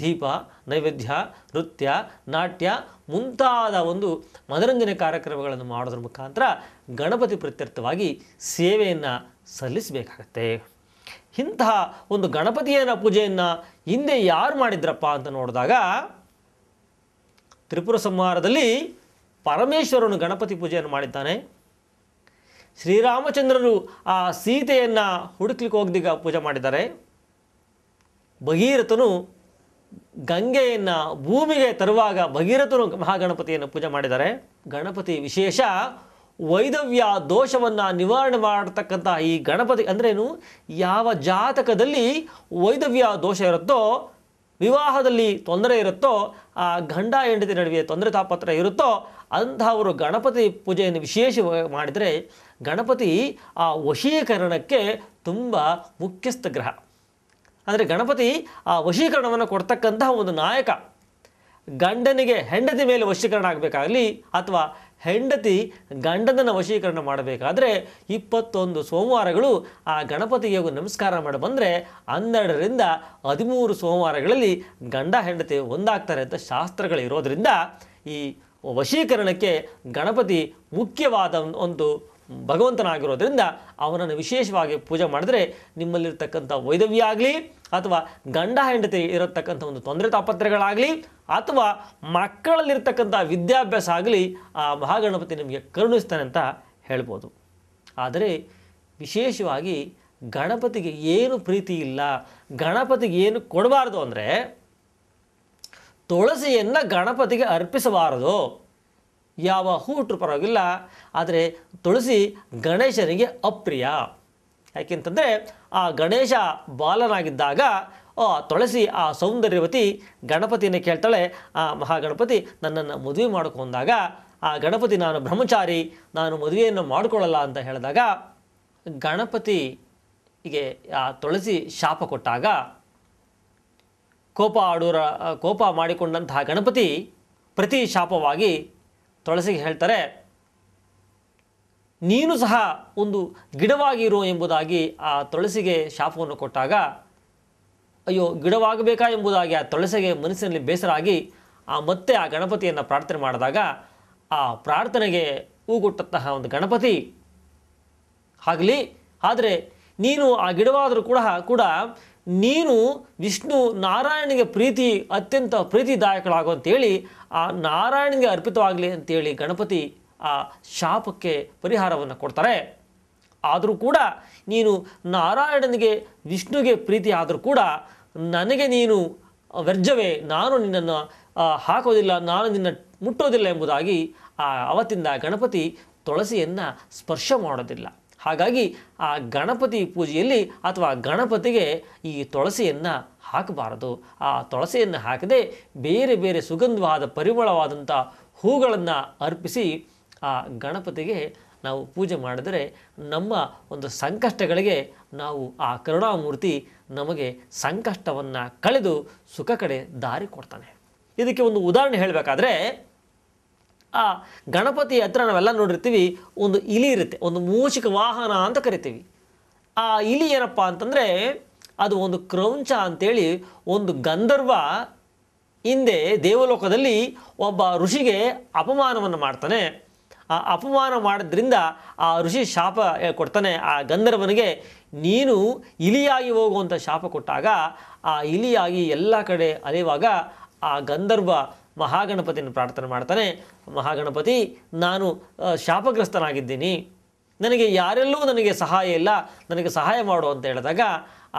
ದೀಪ ನೈವೇದ್ಯ ನೃತ್ಯ ನಾಟ್ಯ ಮುಂತಾದ ಒಂದು ಮನರಂಜನೆ ಕಾರ್ಯಕ್ರಮಗಳನ್ನು ಮಾಡೋದ್ರ ಮುಖಾಂತರ ಗಣಪತಿ ಪ್ರತ್ಯರ್ಥವಾಗಿ ಸೇವೆಯನ್ನು ಸಲ್ಲಿಸಬೇಕಾಗತ್ತೆ ಇಂತಹ ಒಂದು ಗಣಪತಿಯನ್ನು ಪೂಜೆಯನ್ನು ಹಿಂದೆ ಯಾರು ಮಾಡಿದ್ರಪ್ಪ ಅಂತ ನೋಡಿದಾಗ ತ್ರಿಪುರ ಸಂಹಾರದಲ್ಲಿ ಪರಮೇಶ್ವರನು ಗಣಪತಿ ಪೂಜೆಯನ್ನು ಮಾಡಿದ್ದಾನೆ ಶ್ರೀರಾಮಚಂದ್ರರು ಆ ಸೀತೆಯನ್ನು ಹುಡುಕ್ಲಿಕ್ಕೆ ಹೋಗ್ದಿಗ ಪೂಜೆ ಮಾಡಿದ್ದಾರೆ ಭಗೀರಥನು ಗಂಗೆಯನ್ನು ಭೂಮಿಗೆ ತರುವಾಗ ಭಗೀರಥನು ಮಹಾಗಣಪತಿಯನ್ನು ಪೂಜೆ ಮಾಡಿದ್ದಾರೆ ಗಣಪತಿ ವಿಶೇಷ ವೈದವ್ಯ ದೋಷವನ್ನು ನಿವಾರಣೆ ಮಾಡತಕ್ಕಂಥ ಈ ಗಣಪತಿ ಅಂದ್ರೇನು ಯಾವ ಜಾತಕದಲ್ಲಿ ವೈದವ್ಯ ದೋಷ ಇರುತ್ತೋ ವಿವಾಹದಲ್ಲಿ ತೊಂದರೆ ಇರುತ್ತೋ ಆ ಗಂಡ ಹೆಂಡತಿ ನಡುವೆ ತೊಂದರೆ ತಾಪತ್ರ ಇರುತ್ತೋ ಅಂತಹವರು ಗಣಪತಿ ಪೂಜೆಯನ್ನು ವಿಶೇಷವಾಗಿ ಮಾಡಿದರೆ ಗಣಪತಿ ಆ ವಶೀಕರಣಕ್ಕೆ ತುಂಬ ಮುಖ್ಯಸ್ಥ ಗ್ರಹ ಅಂದರೆ ಗಣಪತಿ ಆ ವಶೀಕರಣವನ್ನು ಕೊಡ್ತಕ್ಕಂತಹ ಒಂದು ನಾಯಕ ಗಂಡನಿಗೆ ಹೆಂಡತಿ ಮೇಲೆ ವಶೀಕರಣ ಆಗಬೇಕಾಗಲಿ ಅಥವಾ ಹೆಂಡತಿ ಗಂಡನನ್ನು ವಶೀಕರಣ ಮಾಡಬೇಕಾದ್ರೆ ಇಪ್ಪತ್ತೊಂದು ಸೋಮವಾರಗಳು ಆ ಗಣಪತಿಗೆ ನಮಸ್ಕಾರ ಮಾಡಿ ಬಂದರೆ ಹನ್ನೆರಡರಿಂದ ಹದಿಮೂರು ಸೋಮವಾರಗಳಲ್ಲಿ ಗಂಡ ಹೆಂಡತಿ ಒಂದಾಗ್ತಾರೆ ಅಂತ ಶಾಸ್ತ್ರಗಳು ಇರೋದರಿಂದ ಈ ವಶೀಕರಣಕ್ಕೆ ಗಣಪತಿ ಮುಖ್ಯವಾದ ಒಂದು ಭಗವಂತನಾಗಿರೋದ್ರಿಂದ ಅವನನ್ನು ವಿಶೇಷವಾಗಿ ಪೂಜೆ ಮಾಡಿದ್ರೆ ನಿಮ್ಮಲ್ಲಿರ್ತಕ್ಕಂಥ ವೈದವ್ಯ ಆಗಲಿ ಅಥವಾ ಗಂಡ ಹೆಂಡತಿ ಇರತಕ್ಕಂಥ ಒಂದು ತೊಂದರೆ ತಾಪತ್ರೆಗಳಾಗಲಿ ಅಥವಾ ಮಕ್ಕಳಲ್ಲಿರ್ತಕ್ಕಂಥ ವಿದ್ಯಾಭ್ಯಾಸ ಆಗಲಿ ಆ ಮಹಾಗಣಪತಿ ನಿಮಗೆ ಕರುಣಿಸ್ತಾನೆ ಅಂತ ಹೇಳ್ಬೋದು ಆದರೆ ವಿಶೇಷವಾಗಿ ಗಣಪತಿಗೆ ಏನು ಪ್ರೀತಿ ಇಲ್ಲ ಗಣಪತಿಗೆ ಏನು ಕೊಡಬಾರ್ದು ಅಂದರೆ ತುಳಸಿಯನ್ನು ಗಣಪತಿಗೆ ಅರ್ಪಿಸಬಾರದು ಯಾವ ಹೂಟ್ರು ಪರವಾಗಿಲ್ಲ ಆದರೆ ತುಳಸಿ ಗಣೇಶನಿಗೆ ಅಪ್ರಿಯ ಯಾಕೆಂತಂದರೆ ಆ ಗಣೇಶ ಬಾಲನಾಗಿದ್ದಾಗ ತೊಳಸಿ ಆ ಸೌಂದರ್ಯವತಿ ಗಣಪತಿಯನ್ನು ಕೇಳ್ತಾಳೆ ಆ ಮಹಾಗಣಪತಿ ನನ್ನನ್ನು ಮದುವೆ ಮಾಡಿಕೊಂಡಾಗ ಆ ಗಣಪತಿ ನಾನು ಬ್ರಹ್ಮಚಾರಿ ನಾನು ಮದುವೆಯನ್ನು ಮಾಡಿಕೊಳ್ಳಲ್ಲ ಅಂತ ಹೇಳಿದಾಗ ಗಣಪತಿಗೆ ಆ ತುಳಸಿ ಶಾಪ ಕೊಟ್ಟಾಗ ಕೋಪ ಆಡೂರ ಕೋಪ ಮಾಡಿಕೊಂಡಂತಹ ಗಣಪತಿ ಪ್ರತಿ ಶಾಪವಾಗಿ ತುಳಸಿಗೆ ಹೇಳ್ತಾರೆ ನೀನು ಸಹ ಒಂದು ಗಿಡವಾಗಿರೋ ಎಂಬುದಾಗಿ ಆ ತೊಳಸಿಗೆ ಶಾಪವನ್ನು ಕೊಟ್ಟಾಗ ಅಯ್ಯೋ ಗಿಡವಾಗಬೇಕಾ ಎಂಬುದಾಗಿ ಆ ತೊಳಸೆಗೆ ಮನಸ್ಸಿನಲ್ಲಿ ಬೇಸರಾಗಿ ಆ ಮತ್ತೆ ಆ ಗಣಪತಿಯನ್ನು ಪ್ರಾರ್ಥನೆ ಮಾಡಿದಾಗ ಆ ಪ್ರಾರ್ಥನೆಗೆ ಹೂಗುಟ್ಟಂತಹ ಒಂದು ಗಣಪತಿ ಆಗಲಿ ಆದರೆ ನೀನು ಆ ಗಿಡವಾದರೂ ಕೂಡ ಕೂಡ ನೀನು ವಿಷ್ಣು ನಾರಾಯಣಿಗೆ ಪ್ರೀತಿ ಅತ್ಯಂತ ಪ್ರೀತಿದಾಯಕಳಾಗು ಆ ನಾರಾಯಣಿಗೆ ಅರ್ಪಿತವಾಗಲಿ ಅಂತೇಳಿ ಗಣಪತಿ ಆ ಶಾಪಕ್ಕೆ ಪರಿಹಾರವನ್ನು ಕೊಡ್ತಾರೆ ಆದರೂ ಕೂಡ ನೀನು ನಾರಾಯಣನಿಗೆ ವಿಷ್ಣುಗೆ ಪ್ರೀತಿ ಆದರೂ ಕೂಡ ನನಗೆ ನೀನು ವ್ಯರ್ಜವೇ ನಾನು ನಿನ್ನನ್ನು ಹಾಕೋದಿಲ್ಲ ನಾನು ನಿನ್ನ ಮುಟ್ಟೋದಿಲ್ಲ ಎಂಬುದಾಗಿ ಆ ಅವತ್ತಿಂದ ಗಣಪತಿ ತುಳಸಿಯನ್ನು ಸ್ಪರ್ಶ ಮಾಡೋದಿಲ್ಲ ಹಾಗಾಗಿ ಆ ಗಣಪತಿ ಪೂಜೆಯಲ್ಲಿ ಅಥವಾ ಗಣಪತಿಗೆ ಈ ತುಳಸಿಯನ್ನು ಹಾಕಬಾರದು ಆ ತುಳಸಿಯನ್ನು ಹಾಕದೆ ಬೇರೆ ಬೇರೆ ಸುಗಂಧವಾದ ಪರಿಮಳವಾದಂಥ ಹೂಗಳನ್ನು ಅರ್ಪಿಸಿ ಆ ಗಣಪತಿಗೆ ನಾವು ಪೂಜೆ ಮಾಡಿದರೆ ನಮ್ಮ ಒಂದು ಸಂಕಷ್ಟಗಳಿಗೆ ನಾವು ಆ ಕರುಣಾಮೂರ್ತಿ ನಮಗೆ ಸಂಕಷ್ಟವನ್ನು ಕಳೆದು ಸುಖ ಕಡೆ ದಾರಿ ಕೊಡ್ತಾನೆ ಇದಕ್ಕೆ ಒಂದು ಉದಾಹರಣೆ ಹೇಳಬೇಕಾದ್ರೆ ಆ ಗಣಪತಿ ಹತ್ರ ನಾವೆಲ್ಲ ನೋಡಿರ್ತೀವಿ ಒಂದು ಇಲಿ ಇರುತ್ತೆ ಒಂದು ಮೂಷಿಕ ವಾಹನ ಅಂತ ಕರಿತೀವಿ ಆ ಇಲಿ ಏನಪ್ಪ ಅಂತಂದರೆ ಅದು ಒಂದು ಕ್ರೌಂಚ ಅಂತೇಳಿ ಒಂದು ಗಂಧರ್ವ ಹಿಂದೆ ದೇವಲೋಕದಲ್ಲಿ ಒಬ್ಬ ಋಷಿಗೆ ಅಪಮಾನವನ್ನು ಮಾಡ್ತಾನೆ ಅಪಮಾನ ಮಾಡೋದ್ರಿಂದ ಆ ಋಷಿ ಶಾಪ ಕೊಡ್ತಾನೆ ಆ ಗಂಧರ್ವನಿಗೆ ನೀನು ಇಲಿಯಾಗಿ ಹೋಗುವಂಥ ಶಾಪ ಕೊಟ್ಟಾಗ ಆ ಇಲಿಯಾಗಿ ಎಲ್ಲ ಕಡೆ ಅಲೆಯುವಾಗ ಆ ಗಂಧರ್ವ ಮಹಾಗಣಪತಿಯನ್ನು ಪ್ರಾರ್ಥನೆ ಮಾಡ್ತಾನೆ ಮಹಾಗಣಪತಿ ನಾನು ಶಾಪಗ್ರಸ್ತನಾಗಿದ್ದೀನಿ ನನಗೆ ಯಾರೆಲ್ಲೂ ನನಗೆ ಸಹಾಯ ಇಲ್ಲ ನನಗೆ ಸಹಾಯ ಮಾಡು ಅಂತ ಹೇಳಿದಾಗ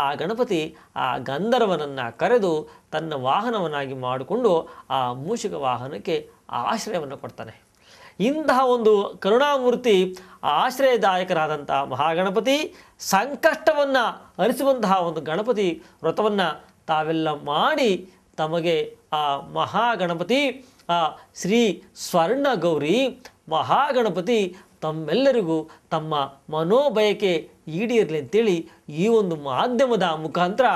ಆ ಗಣಪತಿ ಆ ಗಂಧರ್ವನನ್ನು ಕರೆದು ತನ್ನ ವಾಹನವನ್ನಾಗಿ ಮಾಡಿಕೊಂಡು ಆ ಮೂಷಿಕ ವಾಹನಕ್ಕೆ ಆಶ್ರಯವನ್ನು ಕೊಡ್ತಾನೆ ಇಂತಹ ಒಂದು ಕರುಣಾಮೂರ್ತಿ ಆಶ್ರಯದಾಯಕರಾದಂಥ ಮಹಾಗಣಪತಿ ಸಂಕಷ್ಟವನ್ನು ಅರಿಸುವಂತಹ ಒಂದು ಗಣಪತಿ ವ್ರತವನ್ನು ತಾವೆಲ್ಲ ಮಾಡಿ ತಮಗೆ ಆ ಮಹಾಗಣಪತಿ ಆ ಶ್ರೀ ಸ್ವರ್ಣ ಗೌರಿ ಮಹಾಗಣಪತಿ ತಮ್ಮೆಲ್ಲರಿಗೂ ತಮ್ಮ ಮನೋಬಯಕೆ ಈಡೇರಲಿ ಅಂತೇಳಿ ಈ ಒಂದು ಮಾಧ್ಯಮದ ಮುಖಾಂತರ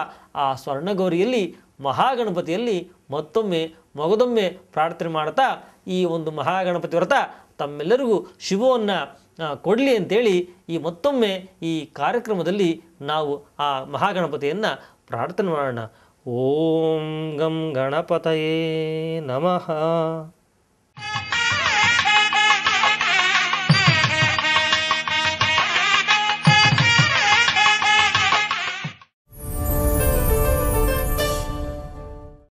ಆ ಸ್ವರ್ಣಗೌರಿಯಲ್ಲಿ ಮಹಾಗಣಪತಿಯಲ್ಲಿ ಮತ್ತೊಮ್ಮೆ ಮಗದೊಮ್ಮೆ ಪ್ರಾರ್ಥನೆ ಮಾಡ್ತಾ ಈ ಒಂದು ಮಹಾಗಣಪತಿ ವ್ರತ ತಮ್ಮೆಲ್ಲರಿಗೂ ಶಿವವನ್ನು ಕೊಡಲಿ ಅಂತೇಳಿ ಈ ಮತ್ತೊಮ್ಮೆ ಈ ಕಾರ್ಯಕ್ರಮದಲ್ಲಿ ನಾವು ಆ ಮಹಾಗಣಪತಿಯನ್ನು ಪ್ರಾರ್ಥನೆ ಮಾಡೋಣ ಓಂ ಗಂ ಗಣಪತಯೇ ನಮಃ